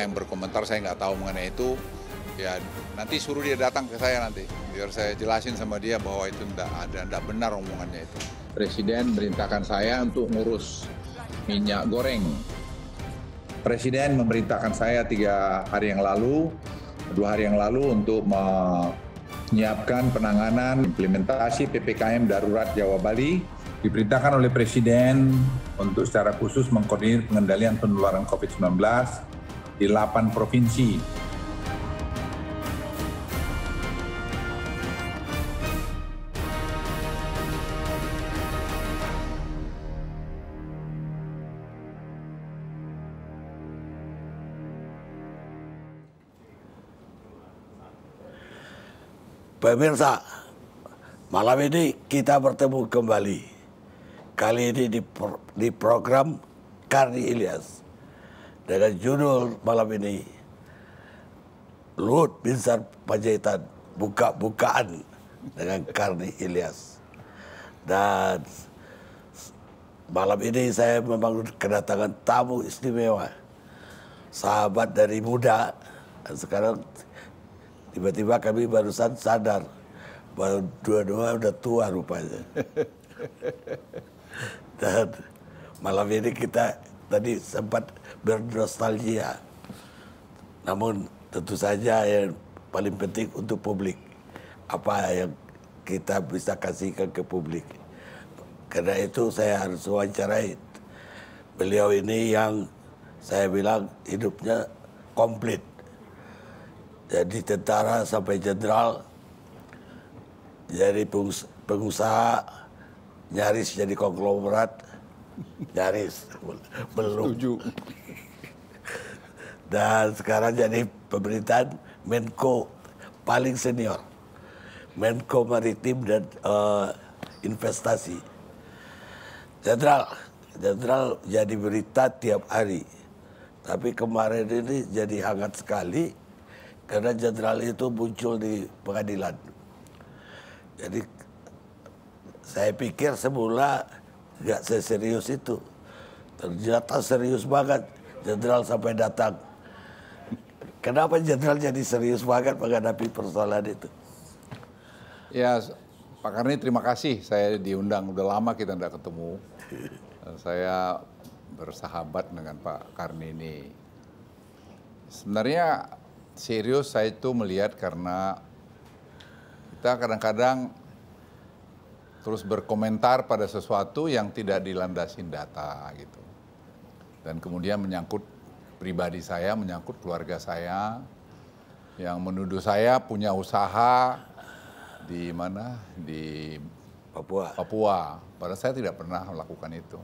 yang berkomentar saya nggak tahu mengenai itu. Ya nanti suruh dia datang ke saya nanti biar saya jelasin sama dia bahwa itu tidak ada tidak benar omongannya itu. Presiden merintahkan saya untuk ngurus minyak goreng. Presiden memerintahkan saya tiga hari yang lalu, dua hari yang lalu untuk menyiapkan penanganan implementasi PPKM darurat Jawa Bali diperintahkan oleh Presiden untuk secara khusus mengkoordinir pengendalian penularan COVID-19 di 8 provinsi Pemirsa, malam ini kita bertemu kembali. Kali ini di, pro, di program Karni Ilyas dengan judul malam ini Luhut Binsar Panjaitan buka-bukaan dengan Karni Ilyas. Dan malam ini saya memang kedatangan tamu istimewa. Sahabat dari muda. Dan sekarang tiba-tiba kami barusan sadar bahwa dua-dua udah tua rupanya. Dan malam ini kita tadi sempat bernostalgia. Namun tentu saja yang paling penting untuk publik apa yang kita bisa kasihkan ke publik. Karena itu saya harus wawancarai beliau ini yang saya bilang hidupnya komplit. Jadi tentara sampai jenderal, jadi pengusaha, nyaris jadi konglomerat, nyaris belum. Setuju dan sekarang jadi pemerintahan Menko paling senior, Menko Maritim dan uh, Investasi. Jenderal, jenderal jadi berita tiap hari. Tapi kemarin ini jadi hangat sekali karena jenderal itu muncul di pengadilan. Jadi saya pikir semula nggak seserius itu. Ternyata serius banget jenderal sampai datang Kenapa jenderal jadi serius banget menghadapi persoalan itu? Ya, Pak Karni terima kasih. Saya diundang udah lama kita tidak ketemu. saya bersahabat dengan Pak Karni ini. Sebenarnya serius saya itu melihat karena kita kadang-kadang terus berkomentar pada sesuatu yang tidak dilandasin data gitu. Dan kemudian menyangkut pribadi saya, menyangkut keluarga saya, yang menuduh saya punya usaha di mana di Papua. Papua. Padahal saya tidak pernah melakukan itu.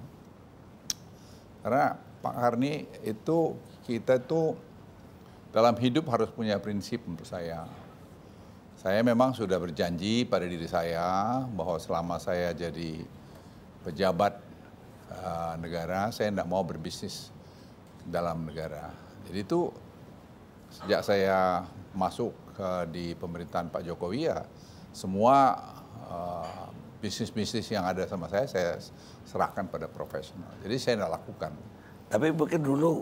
Karena Pak Karni itu kita itu dalam hidup harus punya prinsip untuk saya. Saya memang sudah berjanji pada diri saya bahwa selama saya jadi pejabat uh, negara, saya tidak mau berbisnis dalam negara. Jadi itu sejak saya masuk uh, di pemerintahan Pak Jokowi ya semua bisnis eh, bisnis-bisnis yang ada sama saya saya serahkan pada profesional. Jadi saya tidak lakukan. Tapi mungkin dulu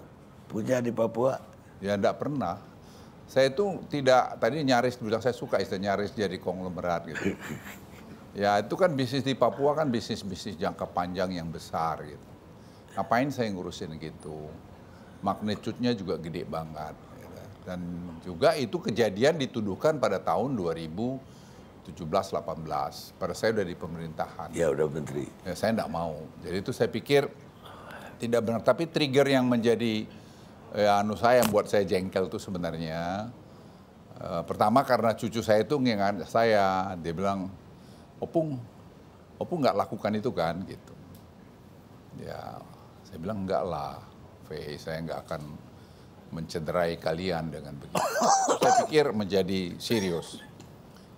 punya di Papua? Ya tidak pernah. Saya itu tidak tadi nyaris bilang saya suka istilah nyaris jadi konglomerat gitu. ya itu kan bisnis di Papua kan bisnis bisnis jangka panjang yang besar gitu. Ngapain saya ngurusin gitu? magnitudenya juga gede banget. Gitu. Dan juga itu kejadian dituduhkan pada tahun 2017 18 pada saya udah di pemerintahan. Ya udah menteri. Ya, saya tidak mau. Jadi itu saya pikir tidak benar. Tapi trigger yang menjadi ya, anu saya yang buat saya jengkel itu sebenarnya e, pertama karena cucu saya itu ngingat saya dia bilang opung opung nggak lakukan itu kan gitu. Ya saya bilang enggak lah survei, saya nggak akan mencederai kalian dengan begitu. saya pikir menjadi serius.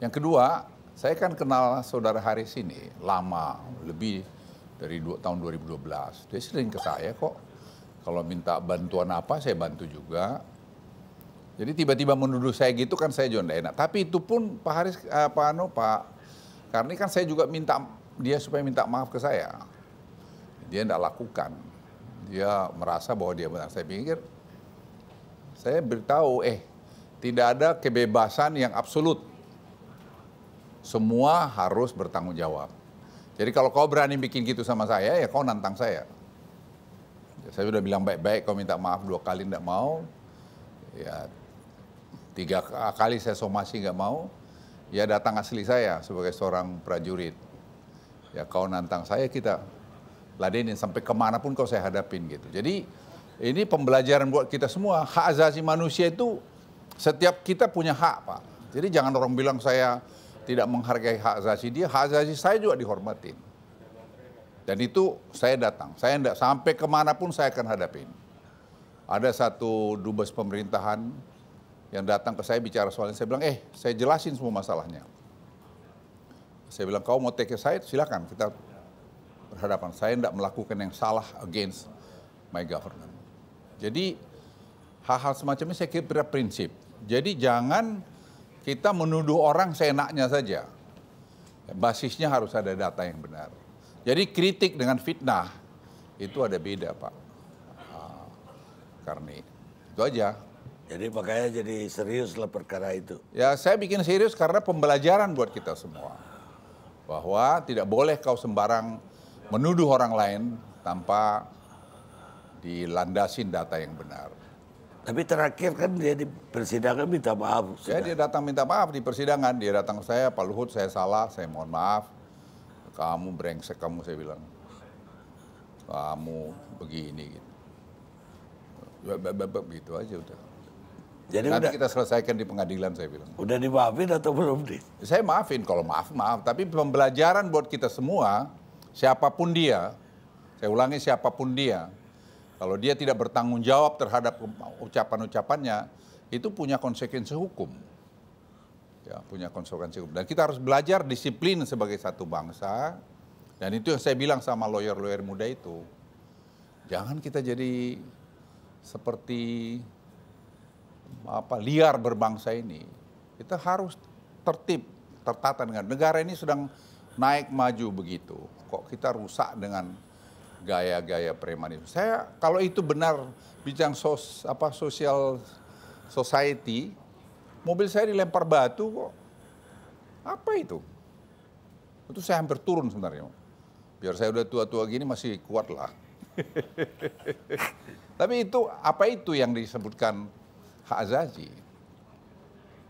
Yang kedua, saya kan kenal saudara Haris ini lama, lebih dari dua, tahun 2012. Dia sering ke saya kok. Kalau minta bantuan apa, saya bantu juga. Jadi tiba-tiba menuduh saya gitu kan saya juga enak. Tapi itu pun Pak Haris, eh, Pak Ano, Pak Karni kan saya juga minta dia supaya minta maaf ke saya. Dia tidak lakukan dia merasa bahwa dia benar. Saya pikir, saya beritahu, eh, tidak ada kebebasan yang absolut. Semua harus bertanggung jawab. Jadi kalau kau berani bikin gitu sama saya, ya kau nantang saya. Saya sudah bilang baik-baik, kau minta maaf dua kali tidak mau. Ya, tiga kali saya somasi nggak mau. Ya datang asli saya sebagai seorang prajurit. Ya kau nantang saya kita ladenin sampai kemana pun kau saya hadapin gitu. Jadi ini pembelajaran buat kita semua. Hak asasi manusia itu setiap kita punya hak Pak. Jadi jangan orang bilang saya tidak menghargai hak asasi dia, hak asasi saya juga dihormatin. Dan itu saya datang, saya tidak sampai kemana pun saya akan hadapin. Ada satu dubes pemerintahan yang datang ke saya bicara soalnya, saya bilang, eh saya jelasin semua masalahnya. Saya bilang, kau mau take saya, silakan kita berhadapan. Saya tidak melakukan yang salah against my government. Jadi hal-hal semacam ini saya kira prinsip. Jadi jangan kita menuduh orang seenaknya saja. Basisnya harus ada data yang benar. Jadi kritik dengan fitnah itu ada beda Pak ah, Karena Karni. Itu aja. Jadi makanya jadi serius lah perkara itu. Ya saya bikin serius karena pembelajaran buat kita semua. Bahwa tidak boleh kau sembarang menuduh orang lain tanpa dilandasin data yang benar. Tapi terakhir kan dia di persidangan minta maaf. Ya, dia datang minta maaf di persidangan. Dia datang ke saya, Pak Luhut saya salah, saya mohon maaf. Kamu brengsek kamu saya bilang. Kamu begini gitu. Ya, Begitu aja udah. Jadi Nanti udah, kita selesaikan di pengadilan saya bilang. Udah dimaafin atau belum, Saya maafin, kalau maaf maaf, tapi pembelajaran buat kita semua siapapun dia, saya ulangi siapapun dia, kalau dia tidak bertanggung jawab terhadap ucapan-ucapannya, itu punya konsekuensi hukum. Ya, punya konsekuensi hukum. Dan kita harus belajar disiplin sebagai satu bangsa. Dan itu yang saya bilang sama lawyer-lawyer muda itu. Jangan kita jadi seperti apa liar berbangsa ini. Kita harus tertib, tertata dengan negara ini sedang naik maju begitu kok kita rusak dengan gaya-gaya preman itu. Saya kalau itu benar bicara sos apa sosial society, mobil saya dilempar batu kok. Apa itu? Itu saya hampir turun sebenarnya. Biar saya udah tua-tua gini masih kuat lah. Tapi itu apa itu yang disebutkan hak azazi?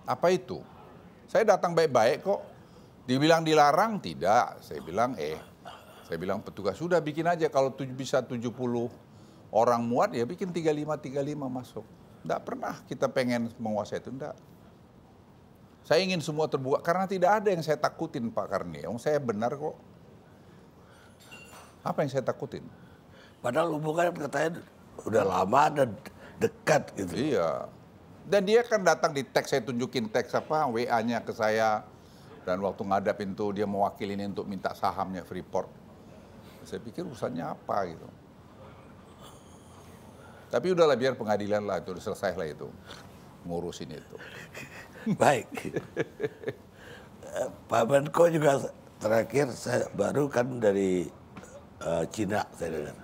Apa itu? Saya datang baik-baik kok. Dibilang dilarang tidak, saya bilang eh saya bilang petugas, sudah bikin aja kalau bisa 70 orang muat ya bikin 35-35 masuk. Tidak pernah kita pengen menguasai itu, enggak. Saya ingin semua terbuka karena tidak ada yang saya takutin Pak Karniong. Saya benar kok. Apa yang saya takutin? Padahal hubungan katanya udah lama dan dekat gitu. Iya. Dan dia kan datang di teks, saya tunjukin teks apa, WA-nya ke saya. Dan waktu ngadap itu dia mewakilin untuk minta sahamnya Freeport. Saya pikir urusannya apa gitu. Tapi udahlah biar pengadilan lah itu selesai lah itu ngurusin itu. Baik. Pak Menko juga terakhir saya baru kan dari uh, Cina saya dengar.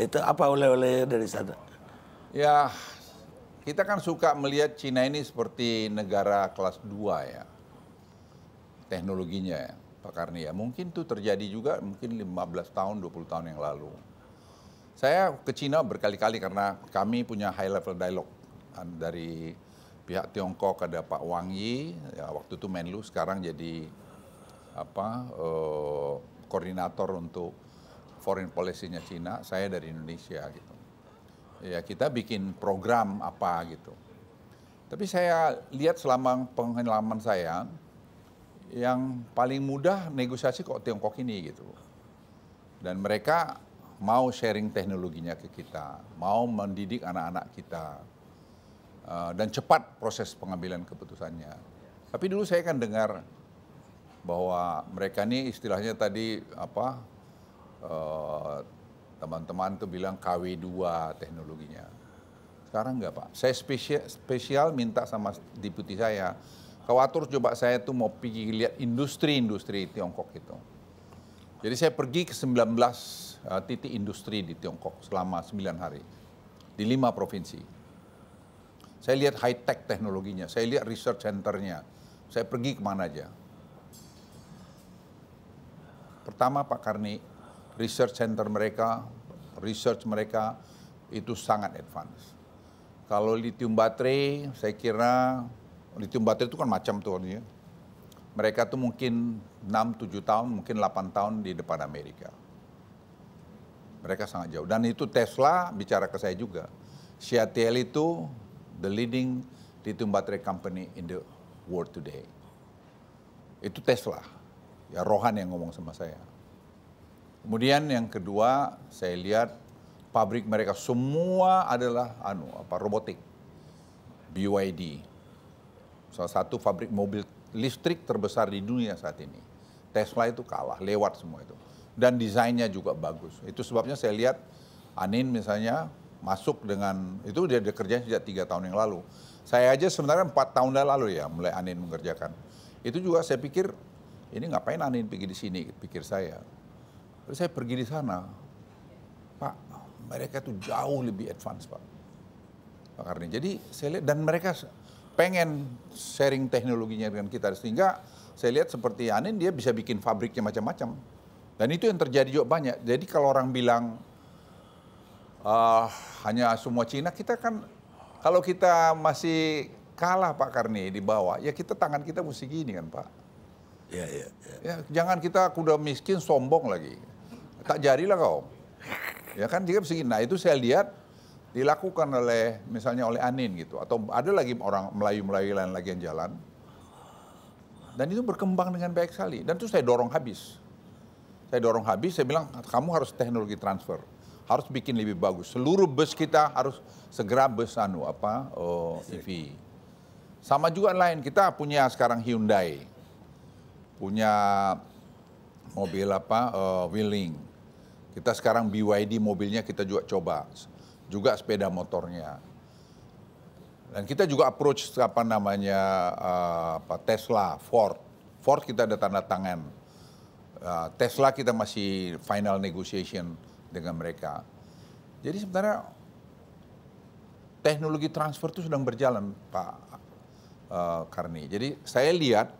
Itu apa oleh oleh dari sana? Ya, kita kan suka melihat Cina ini seperti negara kelas 2 ya. Teknologinya ya Pak Karni ya. Mungkin itu terjadi juga mungkin 15 tahun, 20 tahun yang lalu. Saya ke Cina berkali-kali karena kami punya high level dialog dari pihak Tiongkok ada Pak Wang Yi, ya waktu itu Menlu sekarang jadi apa eh, koordinator untuk foreign policy-nya Cina, saya dari Indonesia gitu. Ya kita bikin program apa gitu. Tapi saya lihat selama pengalaman saya, yang paling mudah negosiasi kok Tiongkok ini gitu. Dan mereka mau sharing teknologinya ke kita, mau mendidik anak-anak kita, eh, dan cepat proses pengambilan keputusannya. Tapi dulu saya kan dengar bahwa mereka ini istilahnya tadi apa eh, teman-teman tuh bilang KW2 teknologinya. Sekarang enggak Pak. Saya spesial, spesial minta sama deputi saya Kawatur coba saya tuh mau pergi lihat industri-industri Tiongkok itu. Jadi saya pergi ke 19 eh, titik industri di Tiongkok selama 9 hari. Di 5 provinsi. Saya lihat high-tech teknologinya, saya lihat research centernya. Saya pergi kemana aja. Pertama Pak Karni, research center mereka, research mereka itu sangat advance. Kalau lithium baterai, saya kira lithium baterai itu kan macam tuh ya. Mereka tuh mungkin 6-7 tahun, mungkin 8 tahun di depan Amerika. Mereka sangat jauh. Dan itu Tesla bicara ke saya juga. CATL itu the leading lithium battery company in the world today. Itu Tesla. Ya Rohan yang ngomong sama saya. Kemudian yang kedua saya lihat pabrik mereka semua adalah anu apa robotik. BYD salah satu pabrik mobil listrik terbesar di dunia saat ini. Tesla itu kalah, lewat semua itu. Dan desainnya juga bagus. Itu sebabnya saya lihat Anin misalnya masuk dengan, itu dia kerjanya sejak tiga tahun yang lalu. Saya aja sebenarnya empat tahun yang lalu ya mulai Anin mengerjakan. Itu juga saya pikir, ini ngapain Anin pergi di sini, pikir saya. Terus saya pergi di sana, Pak, mereka tuh jauh lebih advance Pak. Pak Karni. Jadi saya lihat, dan mereka pengen sharing teknologinya dengan kita sehingga saya lihat seperti Anin dia bisa bikin fabriknya macam-macam dan itu yang terjadi juga banyak jadi kalau orang bilang uh, hanya semua Cina kita kan kalau kita masih kalah Pak Karni di bawah ya kita tangan kita mesti gini kan Pak ya, ya, ya. ya jangan kita kuda miskin sombong lagi tak lah kau ya kan jika begini nah itu saya lihat dilakukan oleh misalnya oleh Anin gitu atau ada lagi orang Melayu-Melayu lain lagi yang jalan dan itu berkembang dengan baik sekali dan itu saya dorong habis saya dorong habis saya bilang kamu harus teknologi transfer harus bikin lebih bagus seluruh bus kita harus segera bus anu apa oh, EV sama juga lain kita punya sekarang Hyundai punya mobil apa uh, Wheeling kita sekarang BYD mobilnya kita juga coba juga sepeda motornya. Dan kita juga approach apa namanya uh, apa, Tesla, Ford. Ford kita ada tanda tangan. Uh, Tesla kita masih final negotiation dengan mereka. Jadi sebenarnya teknologi transfer itu sedang berjalan Pak uh, Karni. Jadi saya lihat,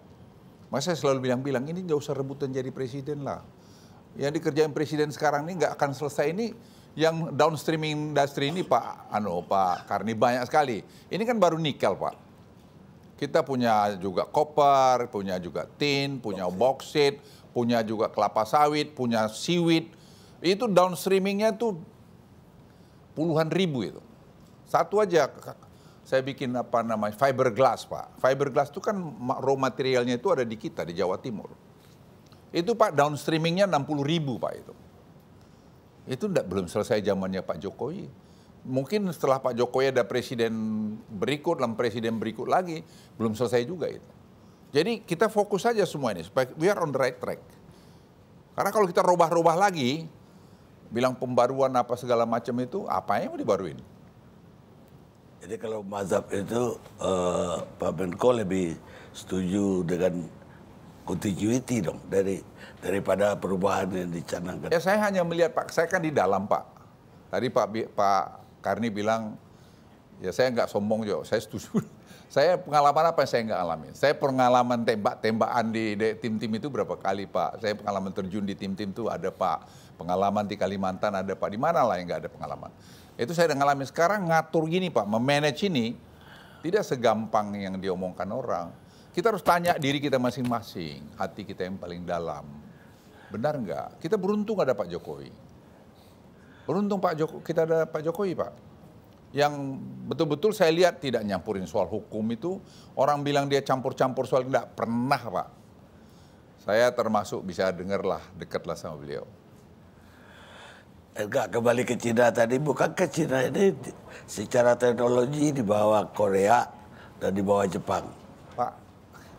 masa saya selalu bilang-bilang ini nggak usah rebutan jadi presiden lah. Yang dikerjain presiden sekarang ini nggak akan selesai ini yang downstreaming industri ini Pak Ano Pak Karni banyak sekali. Ini kan baru nikel Pak. Kita punya juga koper, punya juga tin, punya boksit, punya juga kelapa sawit, punya seaweed. Itu downstreamingnya tuh puluhan ribu itu. Satu aja saya bikin apa namanya fiberglass Pak. Fiberglass itu kan raw materialnya itu ada di kita di Jawa Timur. Itu Pak downstreamingnya enam puluh ribu Pak itu. Itu enggak, belum selesai zamannya Pak Jokowi. Mungkin setelah Pak Jokowi ada presiden berikut, dalam presiden berikut lagi, belum selesai juga itu. Jadi kita fokus saja semua ini, supaya we are on the right track. Karena kalau kita rubah-rubah lagi, bilang pembaruan apa segala macam itu, apa yang mau dibaruin? Jadi kalau mazhab itu uh, Pak Menko lebih setuju dengan continuity dong dari daripada perubahan yang dicanangkan. Ya saya hanya melihat Pak, saya kan di dalam Pak. Tadi Pak Pak Karni bilang ya saya nggak sombong Jo, saya setuju. saya pengalaman apa yang saya nggak alami? Saya pengalaman tembak-tembakan di tim-tim itu berapa kali Pak? Saya pengalaman terjun di tim-tim itu ada Pak. Pengalaman di Kalimantan ada Pak. Di mana lah yang nggak ada pengalaman? Itu saya udah ngalamin. Sekarang ngatur gini Pak, memanage ini tidak segampang yang diomongkan orang kita harus tanya diri kita masing-masing, hati kita yang paling dalam. Benar enggak? Kita beruntung ada Pak Jokowi. Beruntung Pak Jokowi, kita ada Pak Jokowi Pak. Yang betul-betul saya lihat tidak nyampurin soal hukum itu. Orang bilang dia campur-campur soal tidak pernah Pak. Saya termasuk bisa dengarlah, dekatlah sama beliau. Enggak eh, kembali ke Cina tadi, bukan ke Cina ini secara teknologi dibawa Korea dan dibawa Jepang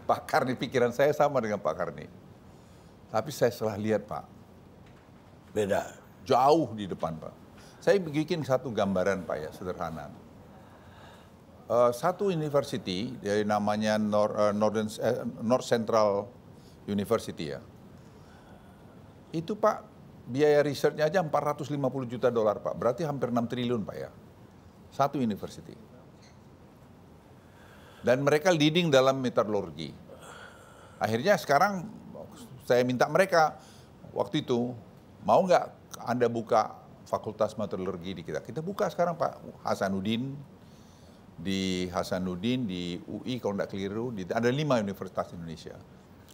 Pak Karni, pikiran saya sama dengan Pak Karni. Tapi saya setelah lihat Pak. Beda. Jauh di depan Pak. Saya bikin satu gambaran Pak ya, sederhana. Uh, satu university dari namanya Nor, uh, Northern, uh, North Central University ya. Itu Pak biaya risetnya aja 450 juta dolar Pak. Berarti hampir 6 triliun Pak ya. Satu university. Dan mereka leading dalam metalurgi. Akhirnya sekarang saya minta mereka waktu itu, mau nggak Anda buka fakultas metalurgi di kita? Kita buka sekarang Pak Hasanuddin, di Hasanuddin, di UI kalau nggak keliru, di, ada lima universitas Indonesia.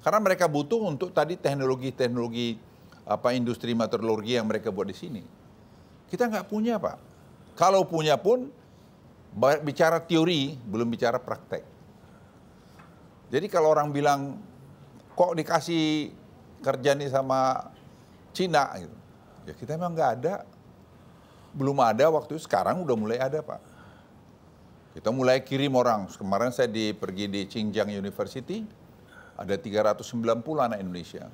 Karena mereka butuh untuk tadi teknologi-teknologi apa industri metodologi yang mereka buat di sini. Kita nggak punya pak. Kalau punya pun bicara teori, belum bicara praktek. Jadi kalau orang bilang, kok dikasih kerja nih sama Cina gitu. Ya kita memang nggak ada. Belum ada waktu sekarang udah mulai ada Pak. Kita mulai kirim orang. Kemarin saya di, pergi di Xinjiang University, ada 390 anak Indonesia.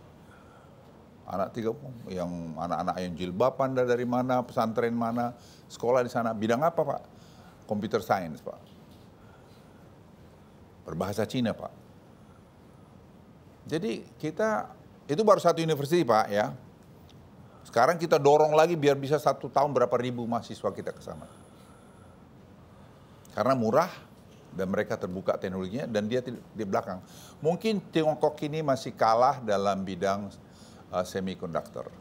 Anak tiga yang anak-anak yang jilbapan dari mana, pesantren mana, sekolah di sana. Bidang apa Pak? Computer Science, Pak. Berbahasa Cina, Pak. Jadi kita, itu baru satu universiti, Pak, ya. Sekarang kita dorong lagi biar bisa satu tahun berapa ribu mahasiswa kita ke sana. Karena murah dan mereka terbuka teknologinya dan dia di belakang. Mungkin Tiongkok ini masih kalah dalam bidang uh, eh, semikonduktor.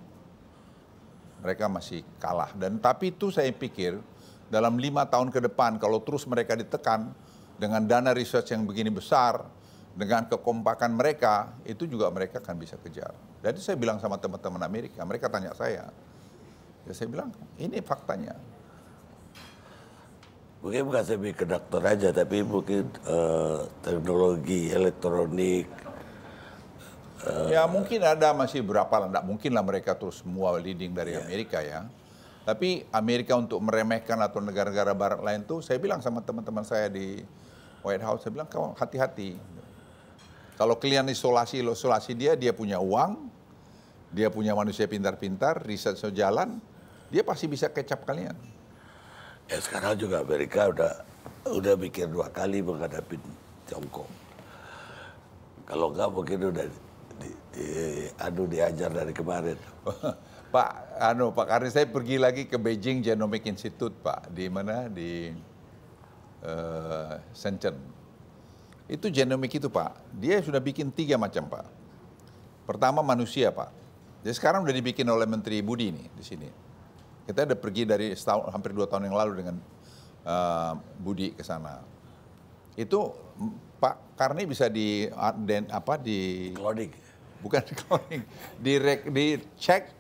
Mereka masih kalah dan tapi itu saya pikir dalam lima tahun ke depan kalau terus mereka ditekan dengan dana riset yang begini besar, dengan kekompakan mereka, itu juga mereka akan bisa kejar. Jadi saya bilang sama teman-teman Amerika, mereka tanya saya, ya saya bilang ini faktanya. Mungkin bukan saya ke dokter aja, tapi mungkin uh, teknologi elektronik. Uh, ya mungkin ada masih berapa lah, tidak mungkin lah mereka terus semua leading dari yeah. Amerika ya. Tapi Amerika untuk meremehkan atau negara-negara barat lain tuh, saya bilang sama teman-teman saya di White House, saya bilang kau hati-hati. Kalau kalian isolasi, isolasi dia, dia punya uang, dia punya manusia pintar-pintar, riset sejalan, dia pasti bisa kecap kalian. Ya sekarang juga Amerika udah udah mikir dua kali menghadapi Tiongkok. Kalau enggak mungkin udah di, di, anu diajar dari kemarin. Pak anu Pak Karin saya pergi lagi ke Beijing Genomic Institute Pak di mana di uh, Shenzhen. Itu genomik itu Pak, dia sudah bikin tiga macam Pak. Pertama manusia Pak. Jadi sekarang sudah dibikin oleh Menteri Budi ini di sini. Kita ada pergi dari setahun, hampir dua tahun yang lalu dengan uh, Budi ke sana. Itu Pak Karni bisa di den, apa di cloning. Bukan cloning, di di cek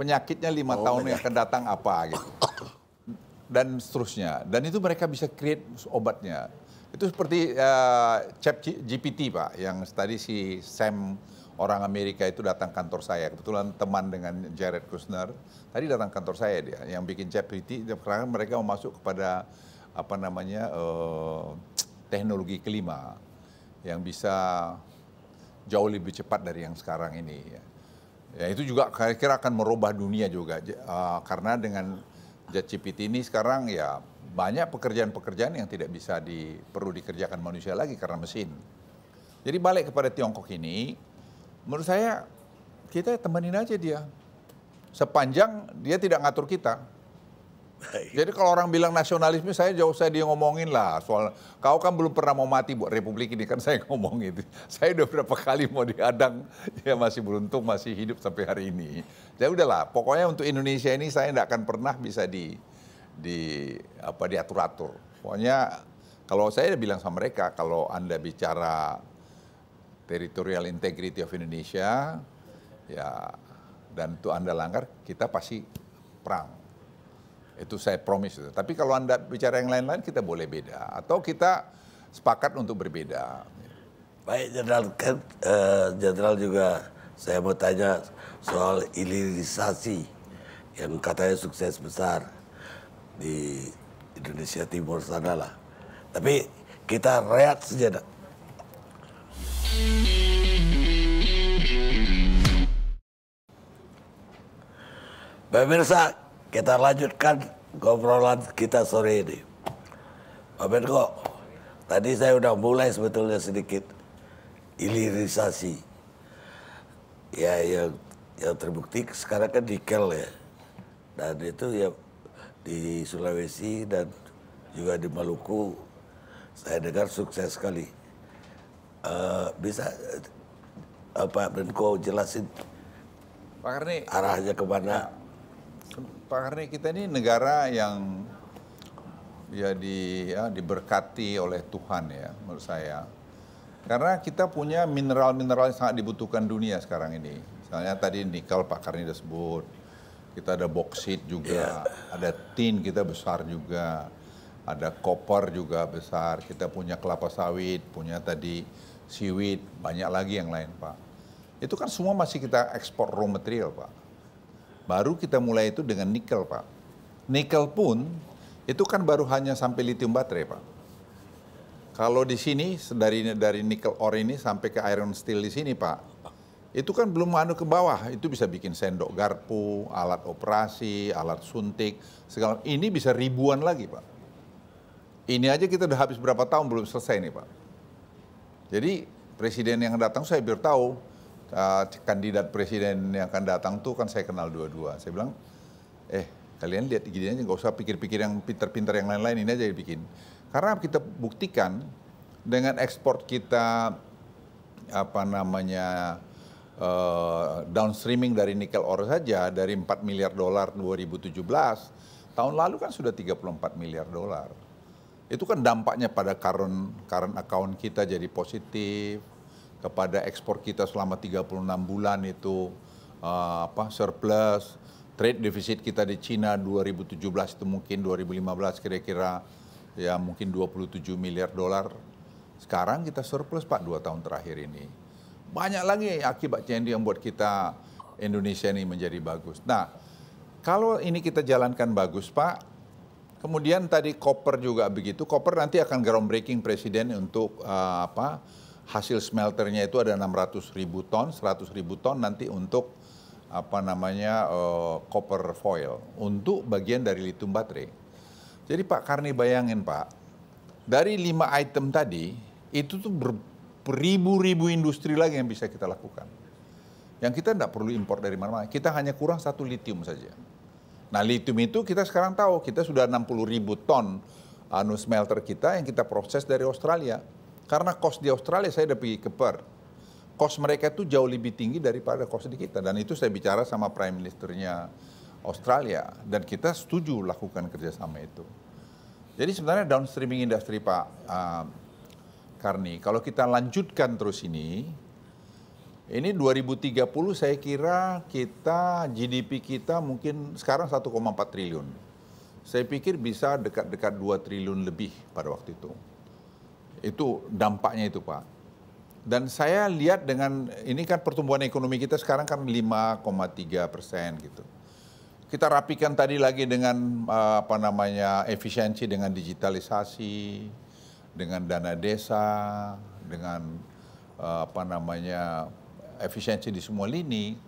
penyakitnya lima oh, tahun yang akan datang apa gitu. Dan seterusnya. Dan itu mereka bisa create obatnya. Itu seperti uh, chat GPT Pak, yang tadi si Sam orang Amerika itu datang kantor saya. Kebetulan teman dengan Jared Kushner, tadi datang kantor saya dia, yang bikin chat GPT, karena mereka mau masuk kepada apa namanya uh, teknologi kelima yang bisa jauh lebih cepat dari yang sekarang ini. Ya. Ya itu juga kira kira akan merubah dunia juga uh, karena dengan ChatGPT ini sekarang ya banyak pekerjaan-pekerjaan yang tidak bisa di, perlu dikerjakan manusia lagi karena mesin. Jadi balik kepada Tiongkok ini, menurut saya kita temenin aja dia. Sepanjang dia tidak ngatur kita, Baik. Jadi kalau orang bilang nasionalisme saya jauh saya dia ngomongin lah soal kau kan belum pernah mau mati buat republik ini kan saya ngomong itu. Saya udah berapa kali mau diadang ya masih beruntung masih hidup sampai hari ini. Ya udahlah pokoknya untuk Indonesia ini saya tidak akan pernah bisa di di apa diatur atur. Pokoknya kalau saya bilang sama mereka kalau anda bicara territorial integrity of Indonesia ya dan itu anda langgar kita pasti perang itu saya promise. Itu. Tapi kalau Anda bicara yang lain-lain kita boleh beda. Atau kita sepakat untuk berbeda. Baik Jenderal, kan eh, Jenderal uh, juga saya mau tanya soal ilirisasi yang katanya sukses besar di Indonesia Timur sana lah. Tapi kita rehat sejenak. Pemirsa, kita lanjutkan ngobrolan kita sore ini. Pak Menko, tadi saya udah mulai sebetulnya sedikit ilirisasi. Ya yang, yang terbukti sekarang kan nikel ya. Dan itu ya di Sulawesi dan juga di Maluku saya dengar sukses sekali. Uh, bisa uh, Pak Menko jelasin Pak Karni, arahnya kemana? Ya pak karni kita ini negara yang ya di ya, diberkati oleh Tuhan ya menurut saya. Karena kita punya mineral-mineral yang sangat dibutuhkan dunia sekarang ini. Misalnya tadi nikel Pak Karni sudah sebut. Kita ada boksit juga, yeah. ada tin kita besar juga. Ada koper juga besar, kita punya kelapa sawit, punya tadi siwit, banyak lagi yang lain Pak. Itu kan semua masih kita ekspor raw material Pak. Baru kita mulai itu dengan nikel, Pak. Nikel pun itu kan baru hanya sampai lithium baterai, Pak. Kalau di sini dari dari nikel ore ini sampai ke iron steel di sini, Pak. Itu kan belum anu ke bawah, itu bisa bikin sendok garpu, alat operasi, alat suntik, segala ini bisa ribuan lagi, Pak. Ini aja kita udah habis berapa tahun belum selesai nih, Pak. Jadi presiden yang datang saya biar tahu uh, kandidat presiden yang akan datang tuh kan saya kenal dua-dua. Saya bilang, eh kalian lihat gini aja, nggak usah pikir-pikir yang pinter-pinter yang lain-lain ini aja dibikin. Karena kita buktikan dengan ekspor kita apa namanya uh, downstreaming dari nikel ore saja dari 4 miliar dolar 2017 tahun lalu kan sudah 34 miliar dolar. Itu kan dampaknya pada current current account kita jadi positif, kepada ekspor kita selama 36 bulan itu uh, apa surplus trade deficit kita di Cina 2017 itu mungkin 2015 kira-kira ya mungkin 27 miliar dolar sekarang kita surplus Pak dua tahun terakhir ini banyak lagi akibat CND yang buat kita Indonesia ini menjadi bagus. Nah, kalau ini kita jalankan bagus, Pak, kemudian tadi Koper juga begitu. Koper nanti akan groundbreaking presiden untuk uh, apa? hasil smelternya itu ada 600 ribu ton, 100 ribu ton nanti untuk apa namanya uh, copper foil untuk bagian dari litium baterai. Jadi Pak Karni bayangin Pak, dari lima item tadi itu tuh beribu-ribu industri lagi yang bisa kita lakukan. Yang kita tidak perlu impor dari mana-mana, kita hanya kurang satu litium saja. Nah litium itu kita sekarang tahu kita sudah 60 ribu ton anu smelter kita yang kita proses dari Australia karena kos di Australia saya udah pergi ke Perth. Kos mereka itu jauh lebih tinggi daripada kos di kita. Dan itu saya bicara sama Prime Ministernya Australia. Dan kita setuju lakukan kerjasama itu. Jadi sebenarnya downstreaming industri Pak uh, Karni, kalau kita lanjutkan terus ini, ini 2030 saya kira kita GDP kita mungkin sekarang 1,4 triliun. Saya pikir bisa dekat-dekat 2 triliun lebih pada waktu itu. Itu dampaknya itu Pak. Dan saya lihat dengan, ini kan pertumbuhan ekonomi kita sekarang kan 5,3 persen gitu. Kita rapikan tadi lagi dengan eh, apa namanya efisiensi dengan digitalisasi, dengan dana desa, dengan eh, apa namanya efisiensi di semua lini.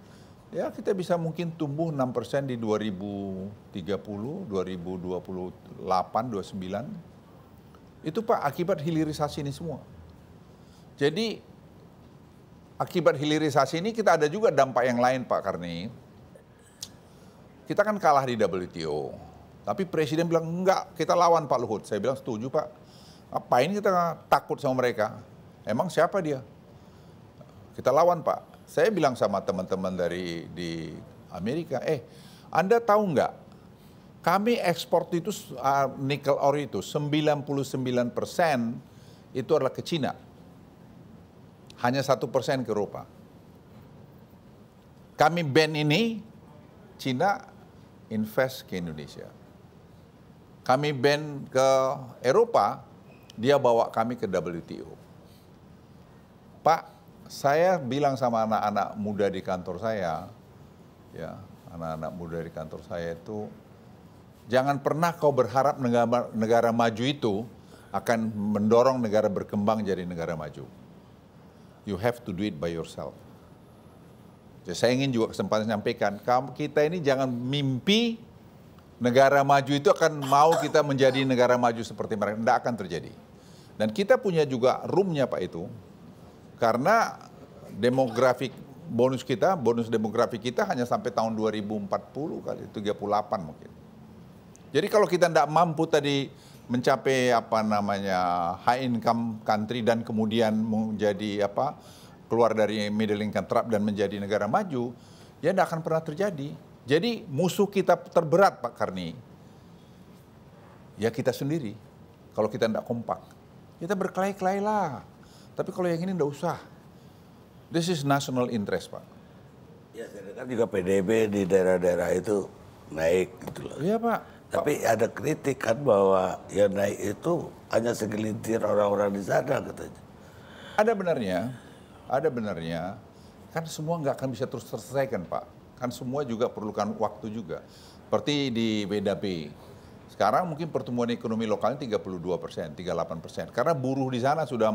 Ya kita bisa mungkin tumbuh 6% persen di 2030, 2028, 29 itu Pak akibat hilirisasi ini semua. Jadi akibat hilirisasi ini kita ada juga dampak yang lain Pak Karni. Kita kan kalah di WTO. Tapi presiden bilang enggak, kita lawan Pak Luhut. Saya bilang setuju Pak. Apa ini kita takut sama mereka? Emang siapa dia? Kita lawan Pak. Saya bilang sama teman-teman dari di Amerika, eh Anda tahu enggak kami ekspor itu uh, nikel ore itu 99% itu adalah ke Cina. Hanya satu persen ke Eropa. Kami ban ini, Cina invest ke Indonesia. Kami ban ke Eropa, dia bawa kami ke WTO. Pak, saya bilang sama anak-anak muda di kantor saya, ya, anak-anak muda di kantor saya itu Jangan pernah kau berharap negara, negara maju itu akan mendorong negara berkembang jadi negara maju. You have to do it by yourself. Jadi saya ingin juga kesempatan menyampaikan kita ini jangan mimpi negara maju itu akan mau kita menjadi negara maju seperti mereka. Tidak akan terjadi. Dan kita punya juga roomnya Pak itu. Karena demografik bonus kita, bonus demografi kita hanya sampai tahun 2040 kali, 38 mungkin. Jadi kalau kita tidak mampu tadi mencapai apa namanya high income country dan kemudian menjadi apa keluar dari middle income trap dan menjadi negara maju, ya tidak akan pernah terjadi. Jadi musuh kita terberat Pak Karni, ya kita sendiri. Kalau kita tidak kompak, kita berkelahi-kelahi lah. Tapi kalau yang ini tidak usah. This is national interest Pak. Ya, saya dengar juga PDB di daerah-daerah itu naik gitu loh. Iya Pak. Tapi ada kritik kan bahwa yang naik itu hanya segelintir orang-orang di sana katanya. Ada benarnya, ada benarnya. Kan semua nggak akan bisa terus terselesaikan Pak. Kan semua juga perlukan waktu juga. Seperti di BDP. Sekarang mungkin pertumbuhan ekonomi lokalnya 32 persen, 38 persen. Karena buruh di sana sudah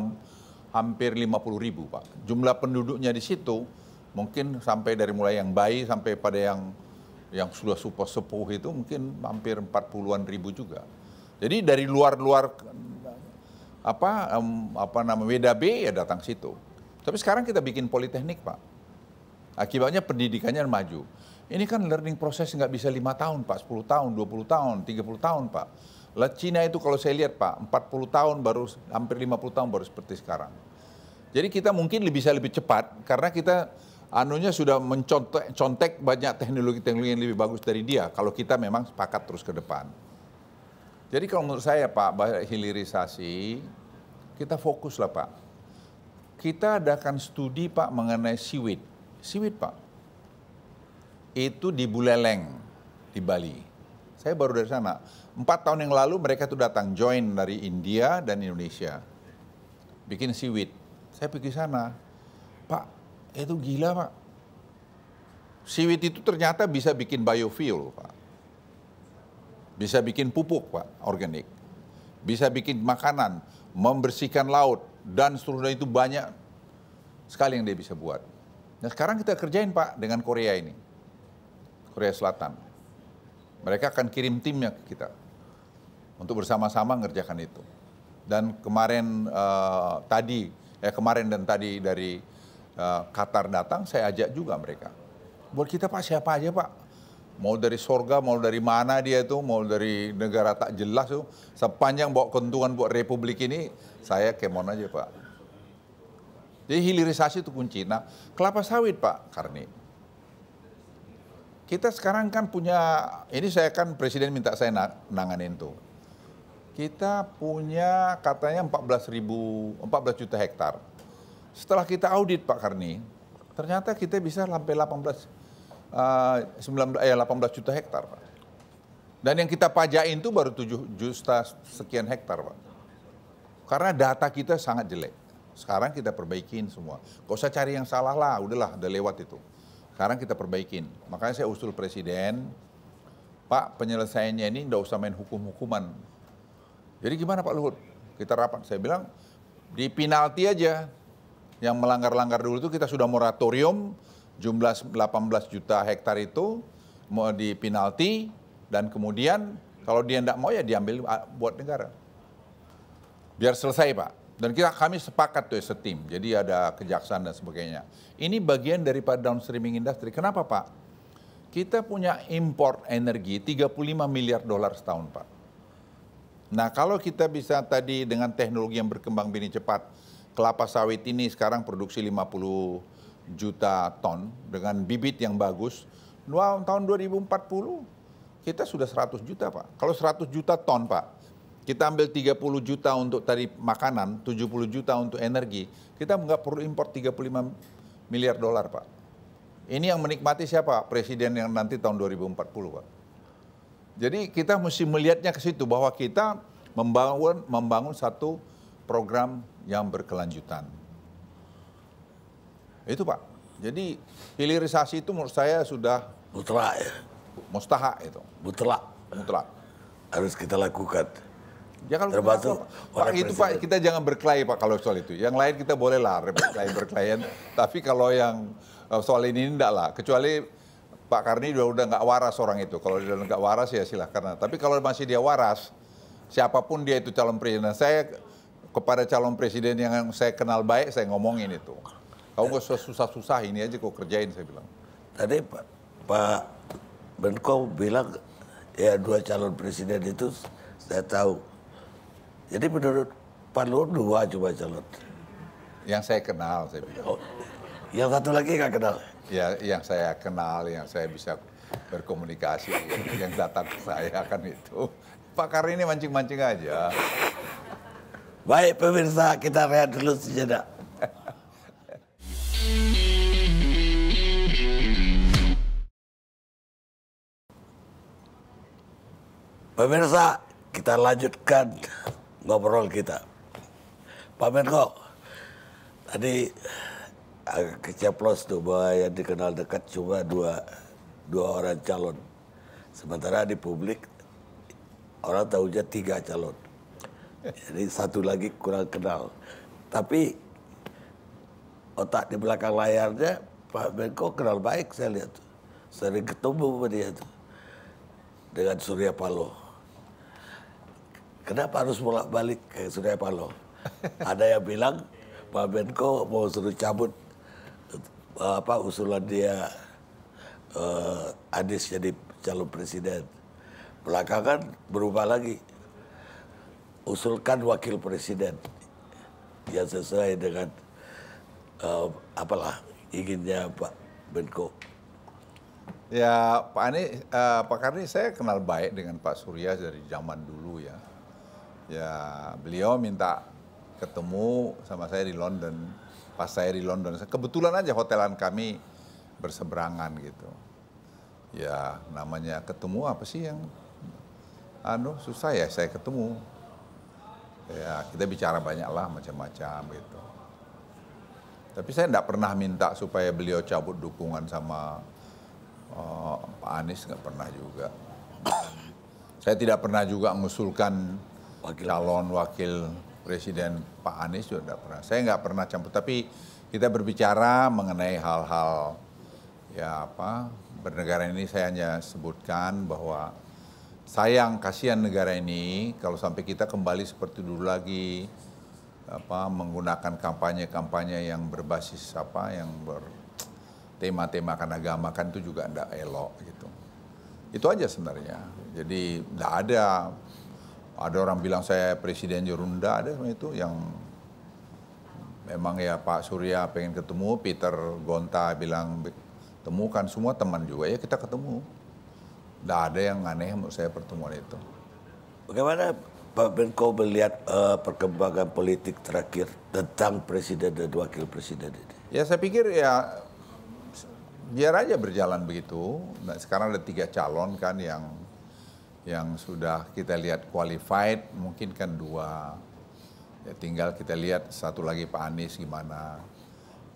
hampir 50 ribu Pak. Jumlah penduduknya di situ mungkin sampai dari mulai yang bayi sampai pada yang yang sudah super sepuh itu mungkin hampir 40-an ribu juga. Jadi dari luar-luar apa um, apa nama WDB ya datang situ. Tapi sekarang kita bikin politeknik pak. Akibatnya pendidikannya maju. Ini kan learning proses nggak bisa lima tahun pak, 10 tahun, 20 tahun, 30 tahun pak. Lah Cina itu kalau saya lihat pak, 40 tahun baru hampir 50 tahun baru seperti sekarang. Jadi kita mungkin bisa lebih cepat karena kita anunya sudah mencontek banyak teknologi-teknologi yang lebih bagus dari dia kalau kita memang sepakat terus ke depan. Jadi kalau menurut saya Pak, hilirisasi kita fokuslah Pak. Kita adakan studi Pak mengenai siwit. Siwit Pak. Itu di Buleleng di Bali. Saya baru dari sana. Empat tahun yang lalu mereka tuh datang join dari India dan Indonesia. Bikin siwit. Saya pergi sana. Pak, Eh, itu gila Pak. Siwit itu ternyata bisa bikin biofuel Pak. Bisa bikin pupuk Pak, organik. Bisa bikin makanan, membersihkan laut, dan seterusnya itu banyak sekali yang dia bisa buat. Nah sekarang kita kerjain Pak dengan Korea ini. Korea Selatan. Mereka akan kirim timnya ke kita. Untuk bersama-sama mengerjakan itu. Dan kemarin uh, tadi, ya kemarin dan tadi dari Eh, Qatar datang, saya ajak juga mereka. Buat kita Pak siapa aja Pak? Mau dari sorga, mau dari mana dia itu, mau dari negara tak jelas tuh, sepanjang bawa keuntungan buat republik ini, saya kemon aja Pak. Jadi hilirisasi itu kunci. Nah, kelapa sawit Pak Karni. Kita sekarang kan punya, ini saya kan presiden minta saya nanganin tuh. Kita punya katanya 14 ribu, 14 juta hektar setelah kita audit Pak Karni, ternyata kita bisa sampai 18 19 eh 18 eh, juta hektar, Pak. Dan yang kita pajain itu baru 7 juta sekian hektar, Pak. Karena data kita sangat jelek. Sekarang kita perbaikin semua. Gak usah cari yang salah lah, udahlah, udah lewat itu. Sekarang kita perbaikin. Makanya saya usul presiden, Pak penyelesaiannya ini nggak usah main hukum-hukuman. Jadi gimana Pak Luhut? Kita rapat. Saya bilang di penalti aja. Yang melanggar-langgar dulu itu kita sudah moratorium jumlah 18 juta hektar itu mau di dan kemudian kalau dia tidak mau ya diambil buat negara. Biar selesai Pak. Dan kita kami sepakat tuh setim. Jadi ada kejaksaan dan sebagainya. Ini bagian daripada downstreaming industry. Kenapa Pak? Kita punya impor energi 35 miliar dolar setahun Pak. Nah kalau kita bisa tadi dengan teknologi yang berkembang begini cepat kelapa sawit ini sekarang produksi 50 juta ton dengan bibit yang bagus. Wow, tahun 2040 kita sudah 100 juta Pak. Kalau 100 juta ton Pak, kita ambil 30 juta untuk tadi makanan, 70 juta untuk energi, kita nggak perlu impor 35 miliar dolar Pak. Ini yang menikmati siapa? Presiden yang nanti tahun 2040 Pak. Jadi kita mesti melihatnya ke situ bahwa kita membangun membangun satu program yang berkelanjutan. Itu Pak. Jadi hilirisasi itu menurut saya sudah mutlak ya. Mustahak itu. Mutlak. Mutlak. Harus kita lakukan. Ya kalau kita, Pak itu Pak kita jangan berkelahi Pak kalau soal itu. Yang lain kita boleh lah berkelahi berkelahian. Tapi kalau yang eh, soal ini tidak lah. Kecuali Pak Karni udah udah nggak waras orang itu. Kalau dia nggak waras ya silahkan. Tapi kalau masih dia waras, siapapun dia itu calon presiden. Saya kepada calon presiden yang saya kenal baik saya ngomongin itu. Kamu gak usah susah-susah ini aja kau kerjain saya bilang. Tadi Pak, Pak Benko bilang ya dua calon presiden itu saya tahu. Jadi menurut Pak Luhut dua cuma calon. Yang saya kenal saya bilang. Oh, yang satu lagi nggak kenal. Ya, yang saya kenal, yang saya bisa berkomunikasi, yang datang ke saya kan itu. Pak Karni ini mancing-mancing aja. Baik pemirsa, kita rehat dulu sejenak. Pemirsa, kita lanjutkan ngobrol kita. Pak Menko, tadi agak eh, keceplos tuh bahwa yang dikenal dekat cuma dua, dua orang calon. Sementara di publik orang tahu aja tiga calon. Jadi satu lagi kurang kenal. Tapi otak di belakang layarnya Pak Menko kenal baik saya lihat. Sering ketemu sama dia tuh. Dengan Surya Paloh. Kenapa harus bolak-balik ke Surya Paloh? Ada yang bilang Pak Menko mau suruh cabut eh, apa usulan dia uh, eh, Adis jadi calon presiden. Belakangan berubah lagi usulkan wakil presiden yang sesuai dengan uh, apalah inginnya Pak Menko. Ya Pak Ani, uh, eh, Pak Karni saya kenal baik dengan Pak Surya dari zaman dulu ya. Ya beliau minta ketemu sama saya di London. Pas saya di London, kebetulan aja hotelan kami berseberangan gitu. Ya namanya ketemu apa sih yang, anu susah ya saya ketemu ya kita bicara banyak lah macam-macam gitu tapi saya tidak pernah minta supaya beliau cabut dukungan sama uh, Pak Anies nggak pernah juga saya tidak pernah juga mengusulkan wakil. calon wakil presiden Pak Anies juga tidak pernah saya nggak pernah campur tapi kita berbicara mengenai hal-hal ya apa bernegara ini saya hanya sebutkan bahwa sayang kasihan negara ini kalau sampai kita kembali seperti dulu lagi apa menggunakan kampanye-kampanye yang berbasis apa yang bertema kan agama kan itu juga tidak elok gitu. Itu aja sebenarnya. Jadi tidak ada ada orang bilang saya presiden Jorunda ada itu yang memang ya Pak Surya pengen ketemu, Peter Gonta bilang temukan semua teman juga ya kita ketemu tidak ada yang aneh menurut saya pertemuan itu. Bagaimana Pak Benko melihat uh, perkembangan politik terakhir tentang presiden dan wakil presiden ini? Ya saya pikir ya biar aja berjalan begitu. Nah, sekarang ada tiga calon kan yang yang sudah kita lihat qualified, mungkin kan dua. Ya, tinggal kita lihat satu lagi Pak Anies gimana.